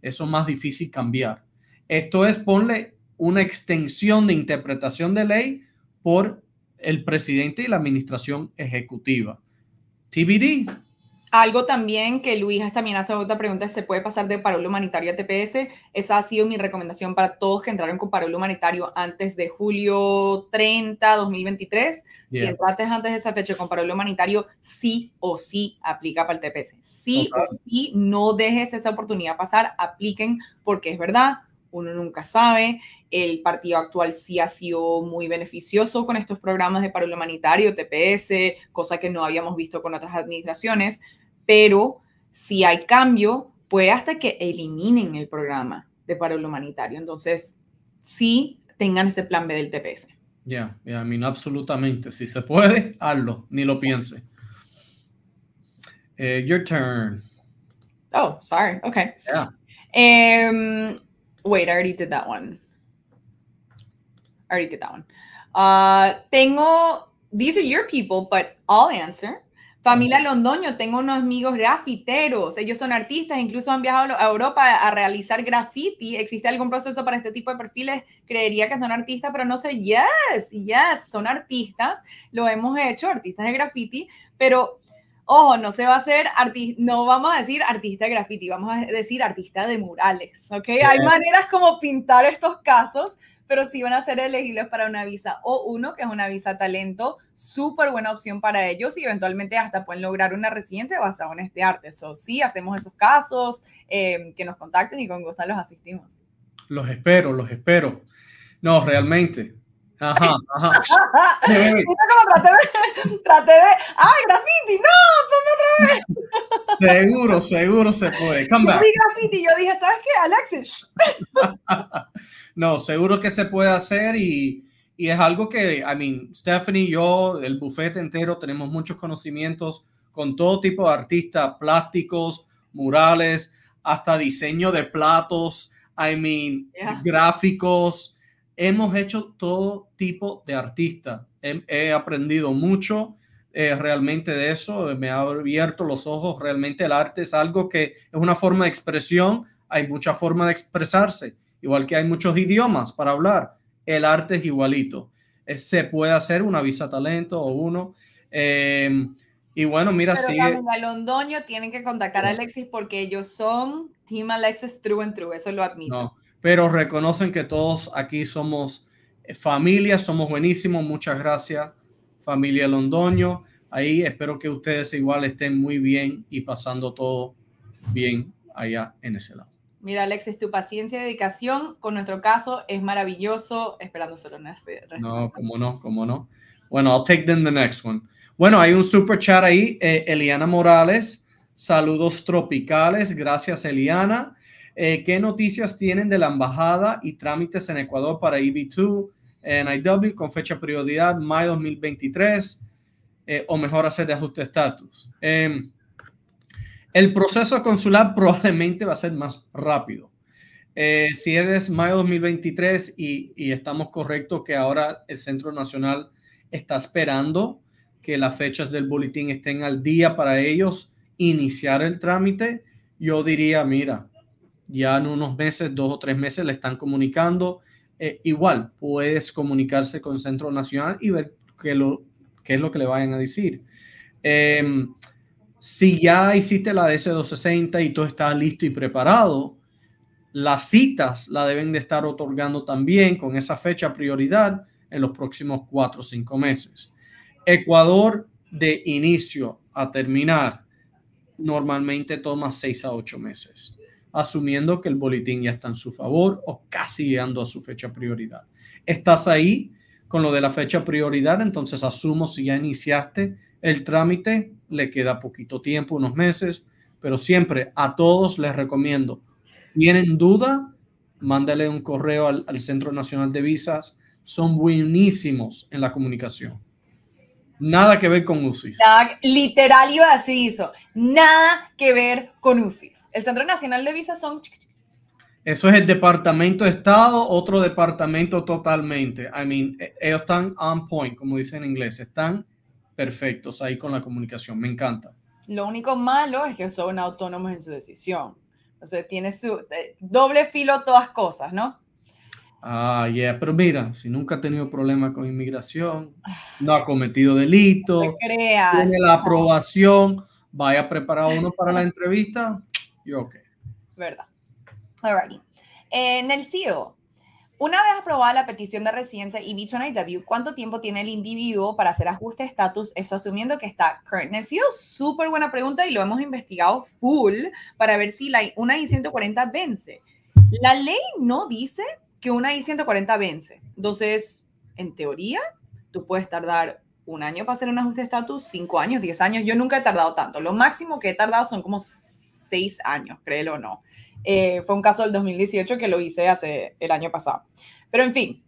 Eso es más difícil cambiar. Esto es ponerle una extensión de interpretación de ley por el presidente y la administración ejecutiva. TBD. Algo también que Luis también hace otra pregunta, ¿se puede pasar de parol humanitario a TPS? Esa ha sido mi recomendación para todos que entraron con parol humanitario antes de julio 30, 2023. Si entraste antes de esa fecha con parol humanitario, sí o sí aplica para el TPS. Sí o sí, no dejes esa oportunidad pasar, apliquen porque es verdad, uno nunca sabe el partido actual sí ha sido muy beneficioso con estos programas de paro humanitario, TPS, cosa que no habíamos visto con otras administraciones, pero si hay cambio, puede hasta que eliminen el programa de paro humanitario. Entonces, sí tengan ese plan B del TPS. Ya, yeah, I mean, absolutamente. Si se puede, hazlo, ni lo piense. Eh, your turn. Oh, sorry. Okay. Yeah. Um, wait, I already did that one. Ah, tengo, these are your people, but I'll answer. Familia Londoño, tengo unos amigos grafiteros, ellos son artistas, incluso han viajado a Europa a realizar graffiti. ¿Existe algún proceso para este tipo de perfiles? Creería que son artistas, pero no sé. Yes, yes, son artistas, lo hemos hecho, artistas de graffiti, pero ojo, no se va a hacer artista, no vamos a decir artista de graffiti, vamos a decir artista de murales, ¿ok? Hay maneras como pintar estos casos pero sí van a ser elegibles para una visa O1, que es una visa talento, súper buena opción para ellos y eventualmente hasta pueden lograr una residencia basada en este arte. So, sí, hacemos esos casos, eh, que nos contacten y con gusto los asistimos. Los espero, los espero. No, realmente, Ajá, ajá. traté de, ay, graffiti, no, otra vez. Seguro, seguro se puede. Yo dije, ¿sabes qué, Alexis? no, seguro que se puede hacer y, es algo que, I mean, Stephanie, yo, el bufete entero, tenemos muchos conocimientos con todo tipo de artistas, plásticos, murales, hasta diseño de platos, I mean, gráficos, hemos hecho todo tipo de artistas. He, aprendido mucho eh, realmente de eso, me ha abierto los ojos, realmente el arte es algo que es una forma de expresión, hay mucha forma de expresarse, igual que hay muchos idiomas para hablar, el arte es igualito. Eh, se puede hacer una visa talento o uno. Em, y bueno, mira, sí. en Londoño tienen que contactar a Alexis porque ellos son Team Alexis True and True, eso lo admito pero reconocen que todos aquí somos eh, familia, somos buenísimos. Muchas gracias, familia Londoño. Ahí espero que ustedes igual estén muy bien y pasando todo bien allá en ese lado. Mira, Alexis, tu paciencia y dedicación con nuestro caso es maravilloso, esperando solo este. No, cómo no, cómo no. Bueno, I'll take them the next one. Bueno, hay un super chat ahí, eh, Eliana Morales. Saludos tropicales, gracias Eliana. Eh, ¿Qué noticias tienen de la embajada y trámites en Ecuador para EB2 en IW con fecha prioridad mayo 2023 eh, o mejor hacer de ajuste de estatus? Em, el proceso consular probablemente va a ser más rápido. Eh, si eres mayo 2023 y, y estamos correctos que ahora el Centro Nacional está esperando que las fechas del boletín estén al día para ellos iniciar el trámite, yo diría, mira, ya en unos meses, dos o tres meses, le están comunicando. Eh, igual, puedes comunicarse con Centro Nacional y ver qué, es lo que le vayan a decir. Em, si ya hiciste la DS260 y todo está listo y preparado, las citas la deben de estar otorgando también con esa fecha prioridad en los próximos cuatro o cinco meses. Ecuador de inicio a terminar normalmente toma seis a ocho meses asumiendo que el boletín ya está en su favor o casi llegando a su fecha prioridad. Estás ahí con lo de la fecha prioridad, entonces asumo si ya iniciaste el trámite, le queda poquito tiempo, unos meses, pero siempre a todos les recomiendo, tienen duda, mándale un correo al, Centro Nacional de Visas, son buenísimos en la comunicación. Nada que ver con UCI. Literal y así hizo. Nada que ver con UCI. El Centro Nacional de Visas son... Eso es el Departamento de Estado, otro departamento totalmente. I mean, e, ellos están on point, como dicen en inglés. Están perfectos ahí con la comunicación. Me encanta. Lo único malo es que son autónomos en su decisión. O sea, tiene su eh, doble filo todas cosas, ¿no? Ah, yeah, pero mira, si nunca ha tenido problemas con inmigración, no ha cometido delito, tiene la aprobación, vaya preparado uno para la entrevista, yo, ok. ¿Verdad? Alrighty. En el CEO, una vez aprobada la petición de residencia y el ya IW, ¿cuánto tiempo tiene el individuo para hacer ajuste de estatus? Eso asumiendo que está current. En el CEO, súper buena pregunta y lo hemos investigado full para ver si la, una I-140 vence. La ley no dice que una I-140 vence. Entonces, en teoría, tú puedes tardar un año para hacer un ajuste de estatus, cinco años, diez años. Yo nunca he tardado tanto. Lo máximo que he tardado son como seis años, créelo o no. Eh, fue un caso del 2018 que lo hice hace el año pasado. Pero en fin,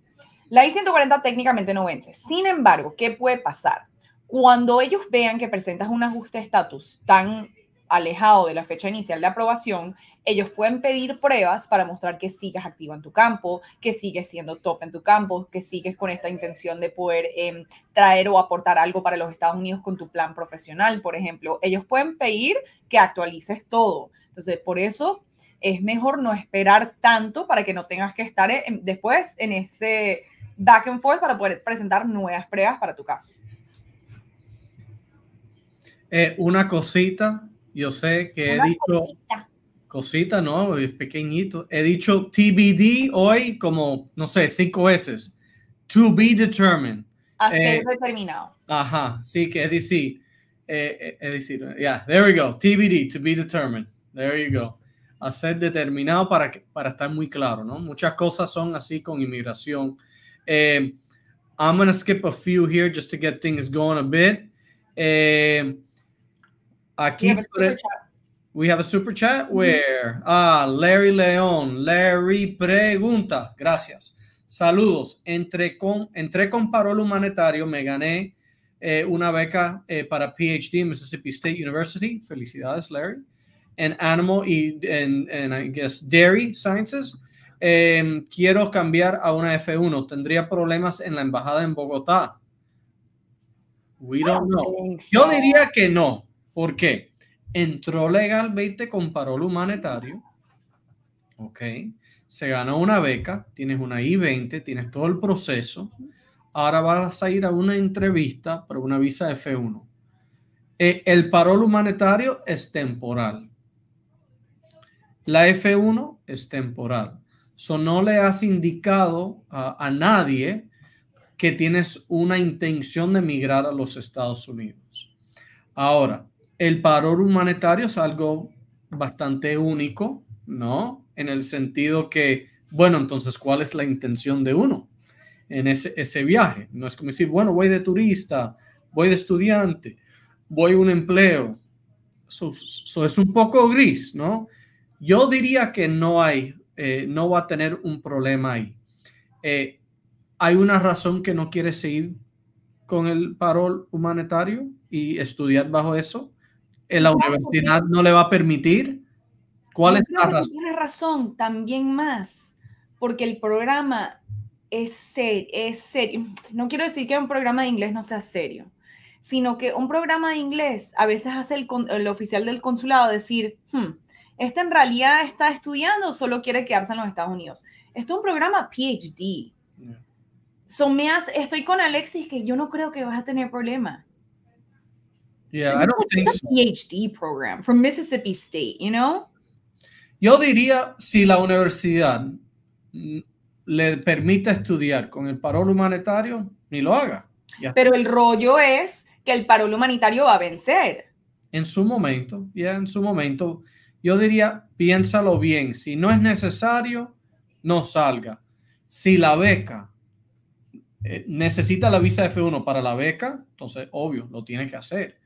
la I-140 técnicamente no vence. Sin embargo, ¿qué puede pasar? Cuando ellos vean que presentas un ajuste de estatus tan alejado de la fecha inicial de aprobación, ellos pueden pedir pruebas para mostrar que sigues activo en tu campo, que sigues siendo top en tu campo, que sigues con esta intención de poder em, traer o aportar algo para los Estados Unidos con tu plan profesional, por ejemplo. Ellos pueden pedir que actualices todo. Entonces, por eso es mejor no esperar tanto para que no tengas que estar e-, em, después en ese back and forth para poder presentar nuevas pruebas para tu caso. Eh, una cosita yo sé que he dicho cosita. ¿no? Es pequeñito. He dicho TBD hoy como, no sé, cinco veces. To be determined. A ser eh, determinado. Ajá, sí, que es decir, eh, eh, decir, yeah, there we go. TBD, to be determined. There you go. A ser determinado para, que, para estar muy claro, ¿no? Muchas cosas son así con inmigración. I'm going to skip a few here just to get things going a bit. Aquí we have, a super chat where ah, Larry León, Larry pregunta, gracias. Saludos, entré con, entré con parol humanitario, me gané eh, una beca eh, para PhD en Mississippi State University. Felicidades, Larry. En animal y I guess, dairy sciences. Em, quiero cambiar a una F1. Tendría problemas en la embajada en Bogotá. We don't know. Yo diría que no. ¿Por qué? Entró legalmente con parol humanitario. Ok. Se ganó una beca, tienes una I-20, tienes todo el proceso. Ahora vas a ir a una entrevista para una visa F1. Eh, el parol humanitario es temporal. La F1 es temporal. So, no le has indicado a, a nadie que tienes una intención de emigrar a los Estados Unidos. Ahora, el paro humanitario es algo bastante único, ¿no? En el sentido que, bueno, entonces, ¿cuál es la intención de uno en ese, viaje? No es como decir, bueno, voy de turista, voy de estudiante, voy a un empleo. Eso es un poco gris, ¿no? Yo diría que no hay, eh, no va a tener un problema ahí. Eh, hay una razón que no quiere seguir con el parol humanitario y estudiar bajo eso. En la universidad no le va a permitir. ¿Cuál es la razón? Tiene razón, también más, porque el programa es serio, No quiero decir que un programa de inglés no sea serio, sino que un programa de inglés a veces hace el, oficial del consulado decir, hmm, este en realidad está estudiando, solo quiere quedarse en los Estados Unidos. Esto es un programa PhD. So me estoy con Alexis que yo no creo que vas a tener problema. Yeah, I don't think PhD program from Mississippi State, you Yo diría si la universidad le permite estudiar con el parol humanitario, ni lo haga. Pero el rollo es que el parol humanitario va a vencer. En su momento, ya en su momento. Yo diría, piénsalo bien. Si no es necesario, no salga. Si la beca eh, necesita la visa F1 para la beca, entonces obvio, lo tiene que hacer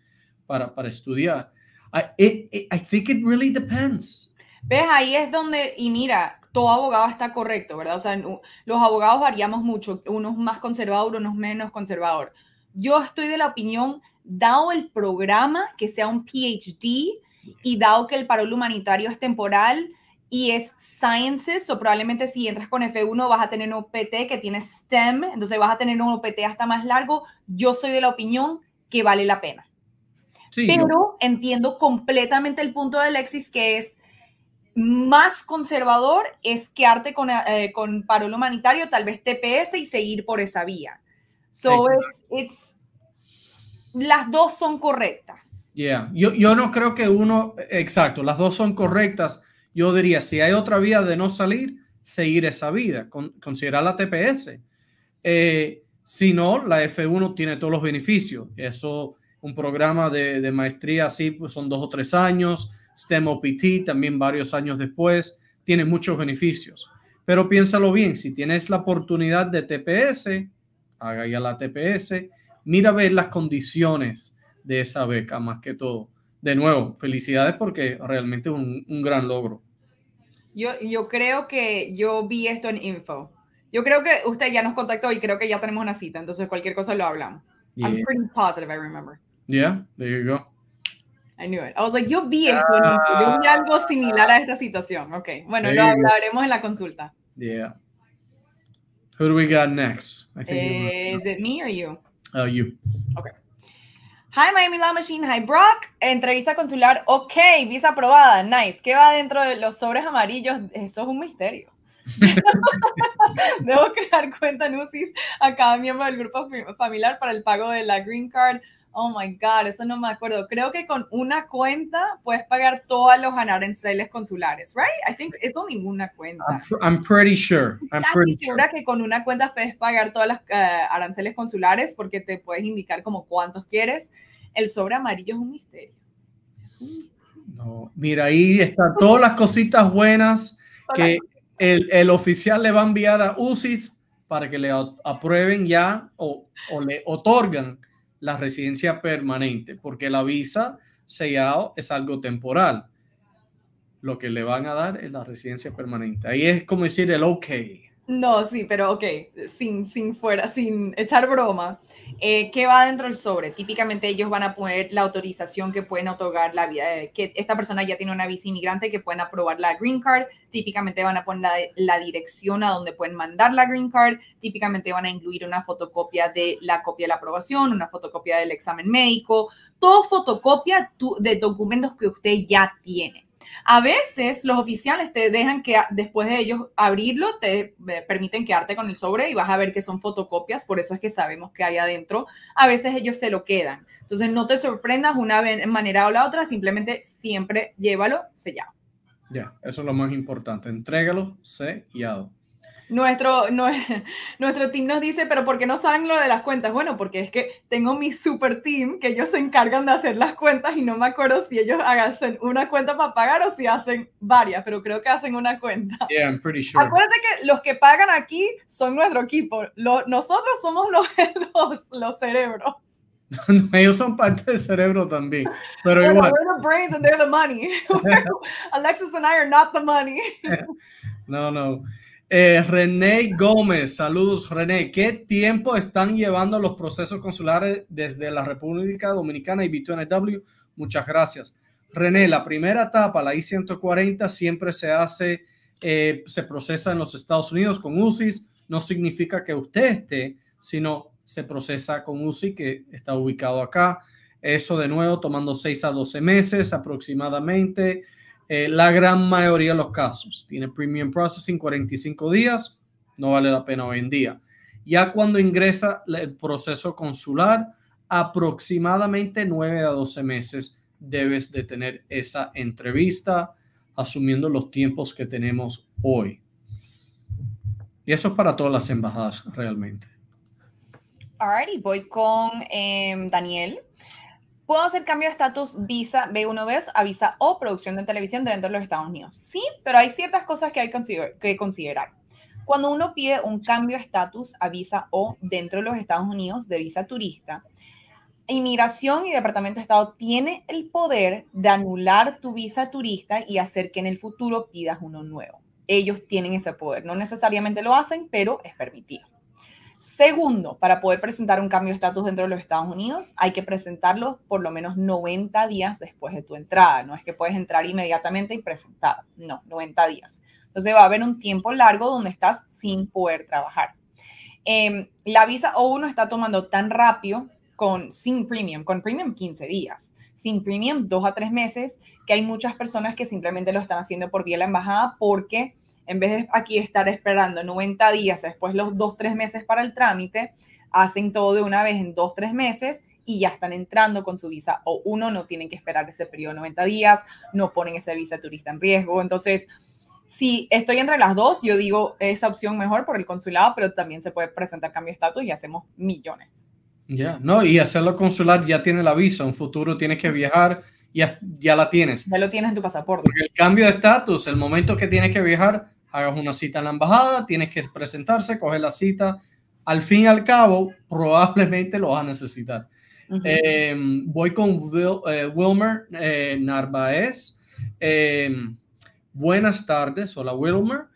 para, para estudiar. I, it, I think it really depends. ¿Ves? Ahí es donde, y mira, todo abogado está correcto, ¿verdad? O sea, los abogados variamos mucho, unos más conservador, unos menos conservador. Yo estoy de la opinión, dado el programa, que sea un PhD, y dado que el paro humanitario es temporal y es sciences, o probablemente si entras con F1 vas a tener un OPT que tiene STEM, entonces vas a tener un OPT hasta más largo, yo soy de la opinión que vale la pena. Pero entiendo completamente el punto de Alexis, que es más conservador es quedarte con, eh, con parol humanitario, tal vez TPS y seguir por esa vía. So it's, las dos son correctas. Yeah. Yo, yo no creo que uno, exacto, las dos son correctas. Yo diría, si hay otra vía de no salir, seguir esa vida, considerar la TPS. Eh, si no, la F1 tiene todos los beneficios. Eso un programa de, maestría así, pues son dos o tres años, STEM OPT también varios años después, tiene muchos beneficios. Pero piénsalo bien, si tienes la oportunidad de TPS, haga ya la TPS, mira ver las condiciones de esa beca más que todo. De nuevo, felicidades porque realmente es un, gran logro. Yo, creo que yo vi esto en info. Yo creo que usted ya nos contactó y creo que ya tenemos una cita, entonces cualquier cosa lo hablamos. positive I remember. Yeah, there you go. I knew it. I was like, yo vi esto, yo vi ah. algo similar a esta situación. Ok, bueno, lo hablaremos en la consulta. Yeah. Who do we got next? I think eh, Is it me or you? Oh, you. Okay. Hi Miami Law Machine, hi Brock. Entrevista consular, ok, visa aprobada, nice. ¿Qué va dentro de los sobres amarillos? Eso es un misterio. Debo crear cuenta en UCIS a cada miembro del grupo familiar para el pago de la Green Card Oh my God, eso no me acuerdo. Creo que con una cuenta puedes pagar todos los aranceles consulares, right? I think es con ninguna cuenta. I'm, pretty sure. I'm pretty que con una cuenta puedes pagar todos los eh, aranceles consulares porque te puedes indicar como cuántos quieres. El sobre amarillo es un misterio. No, mira, ahí están todas las cositas buenas que el, oficial le va a enviar a UCIS para que le aprueben ya o, o le otorgan la residencia permanente, porque la visa sellado es algo temporal. Lo que le van a dar es la residencia permanente. Ahí es como decir el OK. No, sí, pero ok, sin, sin fuera, sin echar broma, eh, ¿qué va dentro del sobre? Típicamente ellos van a poner la autorización que pueden otorgar la que esta persona ya tiene una visa inmigrante que pueden aprobar la green card, típicamente van a poner la, dirección a donde pueden mandar la green card, típicamente van a incluir una fotocopia de la copia de la aprobación, una fotocopia del examen médico, todo fotocopia de documentos que usted ya tiene. A veces los oficiales te dejan que después de ellos abrirlo, te eh, permiten quedarte con el sobre y vas a ver que son fotocopias, por eso es que sabemos que hay adentro. A veces ellos se lo quedan. Entonces no te sorprendas una manera o la otra, simplemente siempre llévalo sellado. Ya, eso es lo más importante. Entrégalo sellado. Nuestro, no, nuestro team nos dice, pero ¿por qué no saben lo de las cuentas? Bueno, porque es que tengo mi super team que ellos se encargan de hacer las cuentas y no me acuerdo si ellos hacen una cuenta para pagar o si hacen varias, pero creo que hacen una cuenta. Yeah, I'm pretty sure. Acuérdate que los que pagan aquí son nuestro equipo. Lo, nosotros somos los, los, cerebros. Ellos son parte del cerebro también. Pero igual. the brains and they're the money. Alexis and I are not the money. no, no. Eh, René Gómez, saludos René. ¿Qué tiempo están llevando los procesos consulares desde la República Dominicana y B2NW? Muchas gracias. René, la primera etapa, la I-140, siempre se hace, eh, se procesa en los Estados Unidos con UCI, No significa que usted esté, sino se procesa con UCI que está ubicado acá. Eso de nuevo tomando 6 a 12 meses aproximadamente. Eh, la gran mayoría de los casos. Tiene premium processing 45 días, no vale la pena hoy en día. Ya cuando ingresa el proceso consular, aproximadamente 9 a 12 meses debes de tener esa entrevista, asumiendo los tiempos que tenemos hoy. Y eso es para todas las embajadas realmente. Alrighty, voy con em, Daniel. Puedo hacer cambio de estatus visa B1B a visa O producción de televisión dentro de los Estados Unidos. Sí, pero hay ciertas cosas que hay que considerar. Cuando uno pide un cambio de estatus a visa O dentro de los Estados Unidos de visa turista, Inmigración y Departamento de Estado tiene el poder de anular tu visa turista y hacer que en el futuro pidas uno nuevo. Ellos tienen ese poder. No necesariamente lo hacen, pero es permitido. Segundo, para poder presentar un cambio de estatus dentro de los Estados Unidos, hay que presentarlo por lo menos 90 días después de tu entrada. No es que puedes entrar inmediatamente y presentar. No, 90 días. Entonces va a haber un tiempo largo donde estás sin poder trabajar. Em, la visa O1 está tomando tan rápido con sin premium, con premium 15 días, sin premium 2 a 3 meses, que hay muchas personas que simplemente lo están haciendo por vía de la embajada porque en vez de aquí estar esperando 90 días, después los 2-3 meses para el trámite, hacen todo de una vez en 2-3 meses y ya están entrando con su visa o uno no tienen que esperar ese periodo de 90 días, no ponen esa visa turista en riesgo. Entonces, si estoy entre las dos, yo digo esa opción mejor por el consulado, pero también se puede presentar cambio de estatus y hacemos millones. Ya, no, y hacerlo consular ya tiene la visa, un futuro tienes que viajar, ya, ya la tienes. Ya lo tienes en tu pasaporte. el cambio de estatus, el momento que tienes que viajar, hagas una cita en la embajada, tienes que presentarse, coger la cita. Al fin y al cabo, probablemente lo vas a necesitar. Eh, voy con eh, Wilmer eh, Narváez. buenas tardes, hola Wilmer.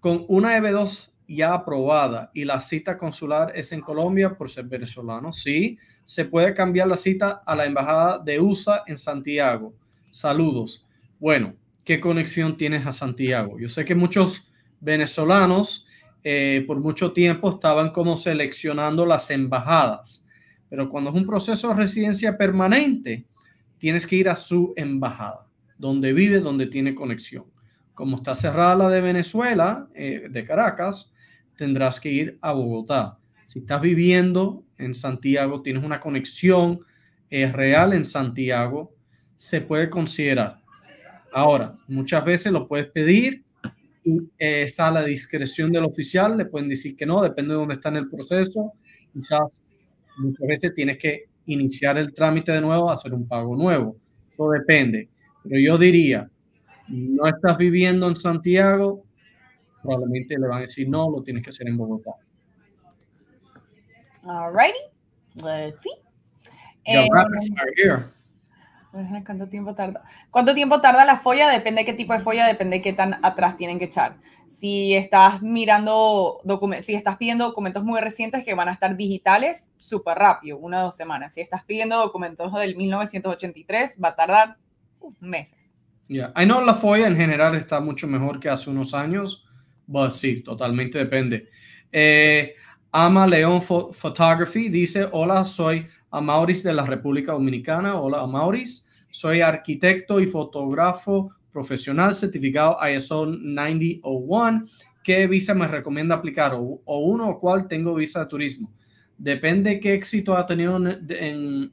Con una EB2 ya aprobada y la cita consular es en Colombia por ser venezolano, sí, se puede cambiar la cita a la embajada de USA en Santiago. Saludos. Bueno, qué conexión tienes a Santiago. Yo sé que muchos venezolanos eh, por mucho tiempo estaban como seleccionando las embajadas, pero cuando es un proceso de residencia permanente, tienes que ir a su embajada, donde vive, donde tiene conexión. Como está cerrada la de Venezuela, eh, de Caracas, tendrás que ir a Bogotá. Si estás viviendo en Santiago, tienes una conexión eh, real en Santiago, se puede considerar. Ahora, muchas veces lo puedes pedir y es a la discreción del oficial, le pueden decir que no, depende de dónde está en el proceso. Quizás muchas veces tienes que iniciar el trámite de nuevo, hacer un pago nuevo. Eso depende. Pero yo diría, no estás viviendo en Santiago, probablemente le van a decir no, lo tienes que hacer en Bogotá. All righty, let's see. ¿Cuánto tiempo tarda? ¿Cuánto tiempo tarda la folla? Depende de qué tipo de folla, depende de qué tan atrás tienen que echar. Si estás mirando documentos, si estás pidiendo documentos muy recientes que van a estar digitales, súper rápido, una o dos semanas. Si estás pidiendo documentos del 1983, va a tardar meses. Ya, I know la folla en general está mucho mejor que hace unos años, pero sí, totalmente depende. Eh, Ama León Photography dice, hola, soy a Mauris de la República Dominicana. Hola, Maurice. Soy arquitecto y fotógrafo profesional certificado ISO 9001. ¿Qué visa me recomienda aplicar? O, uno o cuál tengo visa de turismo. Depende qué éxito ha tenido en,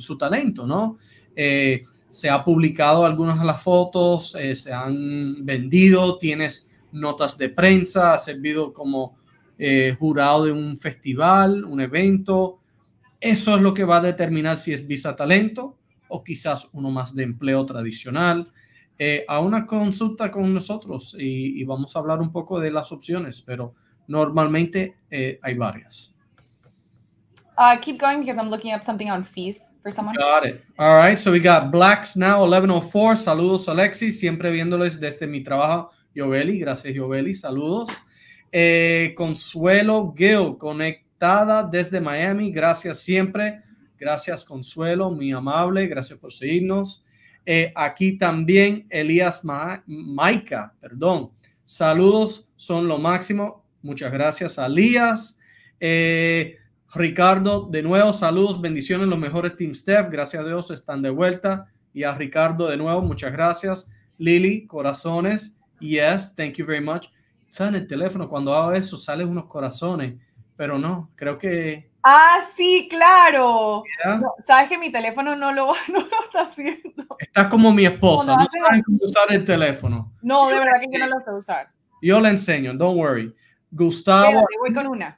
su talento, ¿no? Eh, se ha publicado algunas de las fotos, eh, se han vendido, tienes notas de prensa, ha servido como eh, jurado de un festival, un evento, eso es lo que va a determinar si es visa talento o quizás uno más de empleo tradicional. Eh, a una consulta con nosotros y, vamos a hablar un poco de las opciones, pero normalmente eh, hay varias. Uh, keep going because I'm looking up something on fees for someone. Got it. All right. So we got Blacks Now 1104. Saludos, Alexis. Siempre viéndoles desde mi trabajo, Yoveli. Gracias, Yoveli. Saludos. Eh, Consuelo Gil, Connect desde Miami. Gracias siempre. Gracias Consuelo, muy amable. Gracias por seguirnos. Eh, aquí también Elías Maica, perdón. Saludos, son lo máximo. Muchas gracias a Elías. Eh, Ricardo, de nuevo, saludos, bendiciones, los mejores Team Steph. Gracias a Dios están de vuelta. Y a Ricardo, de nuevo, muchas gracias. Lili, corazones. Yes, thank you very much. en el teléfono? Cuando hago eso, salen unos corazones pero no, creo que... Ah, sí, claro. sabes que mi teléfono no lo, no está haciendo. Estás como mi esposa, no, sabes cómo usar el teléfono. No, de verdad que yo no lo sé usar. Yo le enseño, don't worry. Gustavo... voy con una.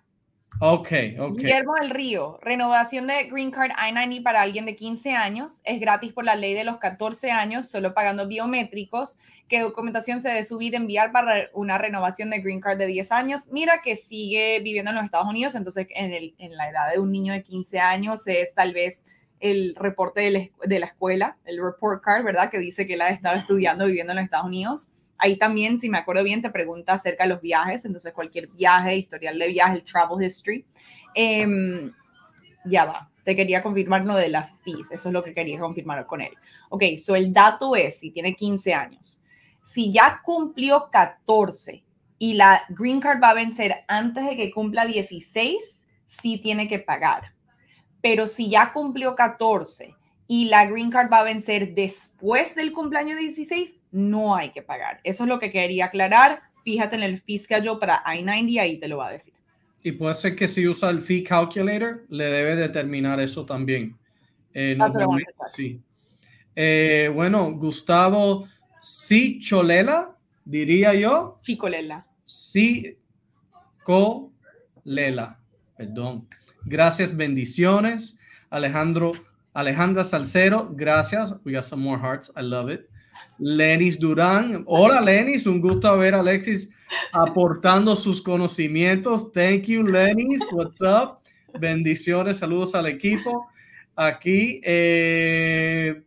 Ok, Guillermo del Río, renovación de Green Card I-90 e para alguien de 15 años. Es gratis por la ley de los 14 años, solo pagando biométricos. ¿Qué documentación se debe subir, enviar para una renovación de Green Card de 10 años? Mira que sigue viviendo en los Estados Unidos, entonces en, el, en la edad de un niño de 15 años es tal vez el reporte de la, de la escuela, el report card, ¿verdad? Que dice que él ha estado estudiando, viviendo en los Estados Unidos. Ahí también, si me acuerdo bien, te pregunta acerca de los viajes, entonces cualquier viaje, historial de viaje, travel history. Em, ya va, te quería confirmar lo de las fees, eso es lo que quería confirmar con él. Ok, so el dato es, si tiene 15 años, si ya cumplió 14 y la green card va a vencer antes de que cumpla 16, sí tiene que pagar. Pero si ya cumplió 14 y la green card va a vencer después del cumpleaños 16, no hay que pagar. Eso es lo que quería aclarar. Fíjate en el fee yo para I-90 ahí te lo va a decir. Y puede ser que si usa el fee calculator, le debe determinar eso también. Ah, sí. Eh, bueno, Gustavo cholela diría yo. Sí. Colela. perdón. Gracias, bendiciones. Alejandro Alejandra Salcero, gracias. We got some more hearts. I love it. Lenis Durán. Hola, Lenis. Un gusto ver a Alexis aportando sus conocimientos. Thank you, Lenis. What's up? Bendiciones. Saludos al equipo. Aquí, eh,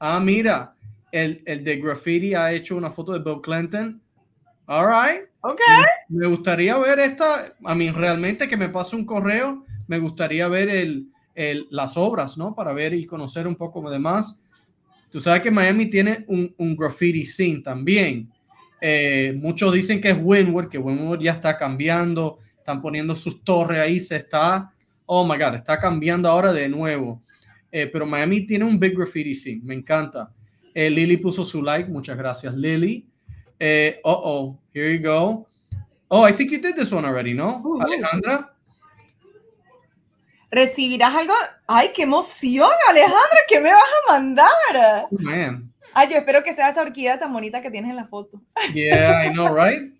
ah, mira, el, de graffiti ha hecho una foto de Bill Clinton. All right. Ok. Me, me gustaría ver esta. A mí, realmente, que me pase un correo. Me gustaría ver el las obras, ¿no? Para ver y conocer un poco más. Tú sabes que Miami tiene un, un graffiti scene también. Eh, muchos dicen que es Wynwood, que Wynwood ya está cambiando, están poniendo sus torres ahí, se está, oh my God, está cambiando ahora de nuevo. Eh, pero Miami tiene un big graffiti scene, me encanta. Eh, Lily puso su like, muchas gracias, Lily. oh, oh, here you go. Oh, I think you did this one already, ¿no? Oh, Alejandra recibirás algo. ¡Ay, qué emoción, Alejandra! ¿Qué me vas a mandar? Ay, yo espero que sea esa orquídea tan bonita que tienes en la foto. Yeah, I know, right?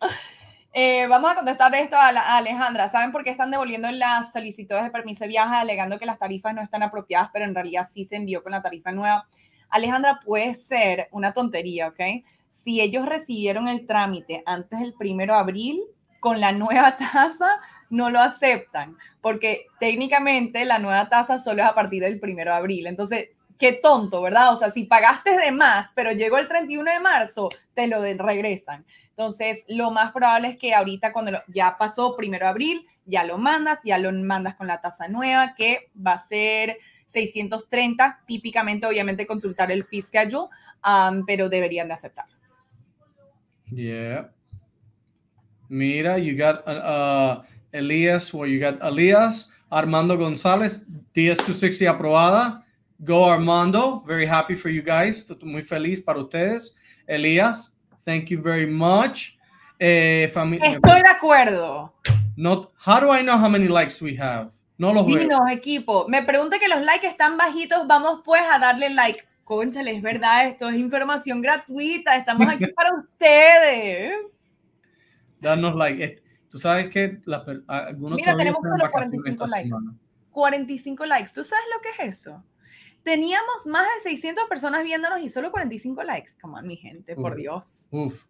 Eh, vamos a contestar esto a, Alejandra. ¿Saben por qué están devolviendo las solicitudes de permiso de viaje alegando que las tarifas no están apropiadas, pero en realidad sí se envió con la tarifa nueva? Alejandra, puede ser una tontería, ¿ok? Si ellos recibieron el trámite antes del primero de abril con la nueva tasa, no lo aceptan, porque técnicamente la nueva tasa solo es a partir del primero de abril. Entonces, qué tonto, ¿verdad? O sea, si pagaste de más, pero llegó el 31 de marzo, te lo regresan. Entonces, lo más probable es que ahorita cuando ya pasó primero de abril, ya lo mandas, ya lo mandas con la tasa nueva, que va a ser 630, típicamente, obviamente, consultar el fiscal, schedule, um, pero deberían de aceptar. Yeah. Mira, you got, uh, uh Elias, where you got Elias, Armando González, DS260 aprobada. Go Armando, very happy for you guys. muy feliz para ustedes. Elias, thank you very much. Eh, Estoy de acuerdo. Not, how do I know how many likes we have? No los veo. Dinos, equipo. Me pregunta que los likes están bajitos. Vamos pues a darle like. Concha, es verdad, esto es información gratuita. Estamos aquí para ustedes. Danos like. Tú sabes que algunos Mira, tenemos solo 45 likes. 45 likes. ¿Tú sabes lo que es eso? Teníamos más de 600 personas viéndonos y solo 45 likes. Come on, mi gente, por Dios. Uf,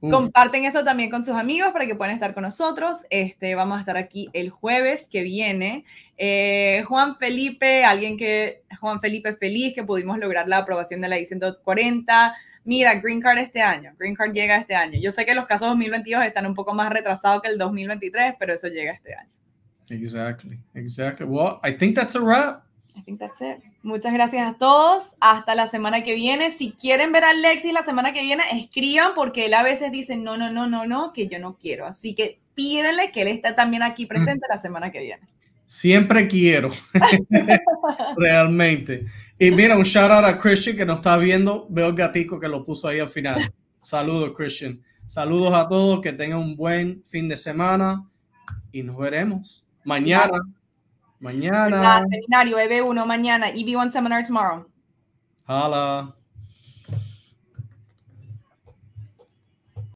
Comparten eso también con sus amigos para que puedan estar con nosotros. Este, vamos a estar aquí el jueves que viene. Eh, Juan Felipe, alguien que, Juan Felipe feliz que pudimos lograr la aprobación de la I-140 mira, Green Card este año, Green Card llega este año. Yo sé que los casos 2022 están un poco más retrasados que el 2023, pero eso llega este año. Exactly, exactly. Well, I think that's a wrap. I think that's it. Muchas gracias a todos. Hasta la semana que viene. Si quieren ver a Alexis la semana que viene, escriban porque él a veces dice no, no, no, no, no, que yo no quiero. Así que pídenle que él está también aquí presente mm. la semana que viene. Siempre quiero, realmente. Y mira, un shout out a Christian que nos está viendo. Veo el gatico que lo puso ahí al final. Saludos, Christian. Saludos a todos, que tengan un buen fin de semana y nos veremos mañana. Mañana. La, seminario EB1 mañana, EB1 seminar tomorrow. Hola.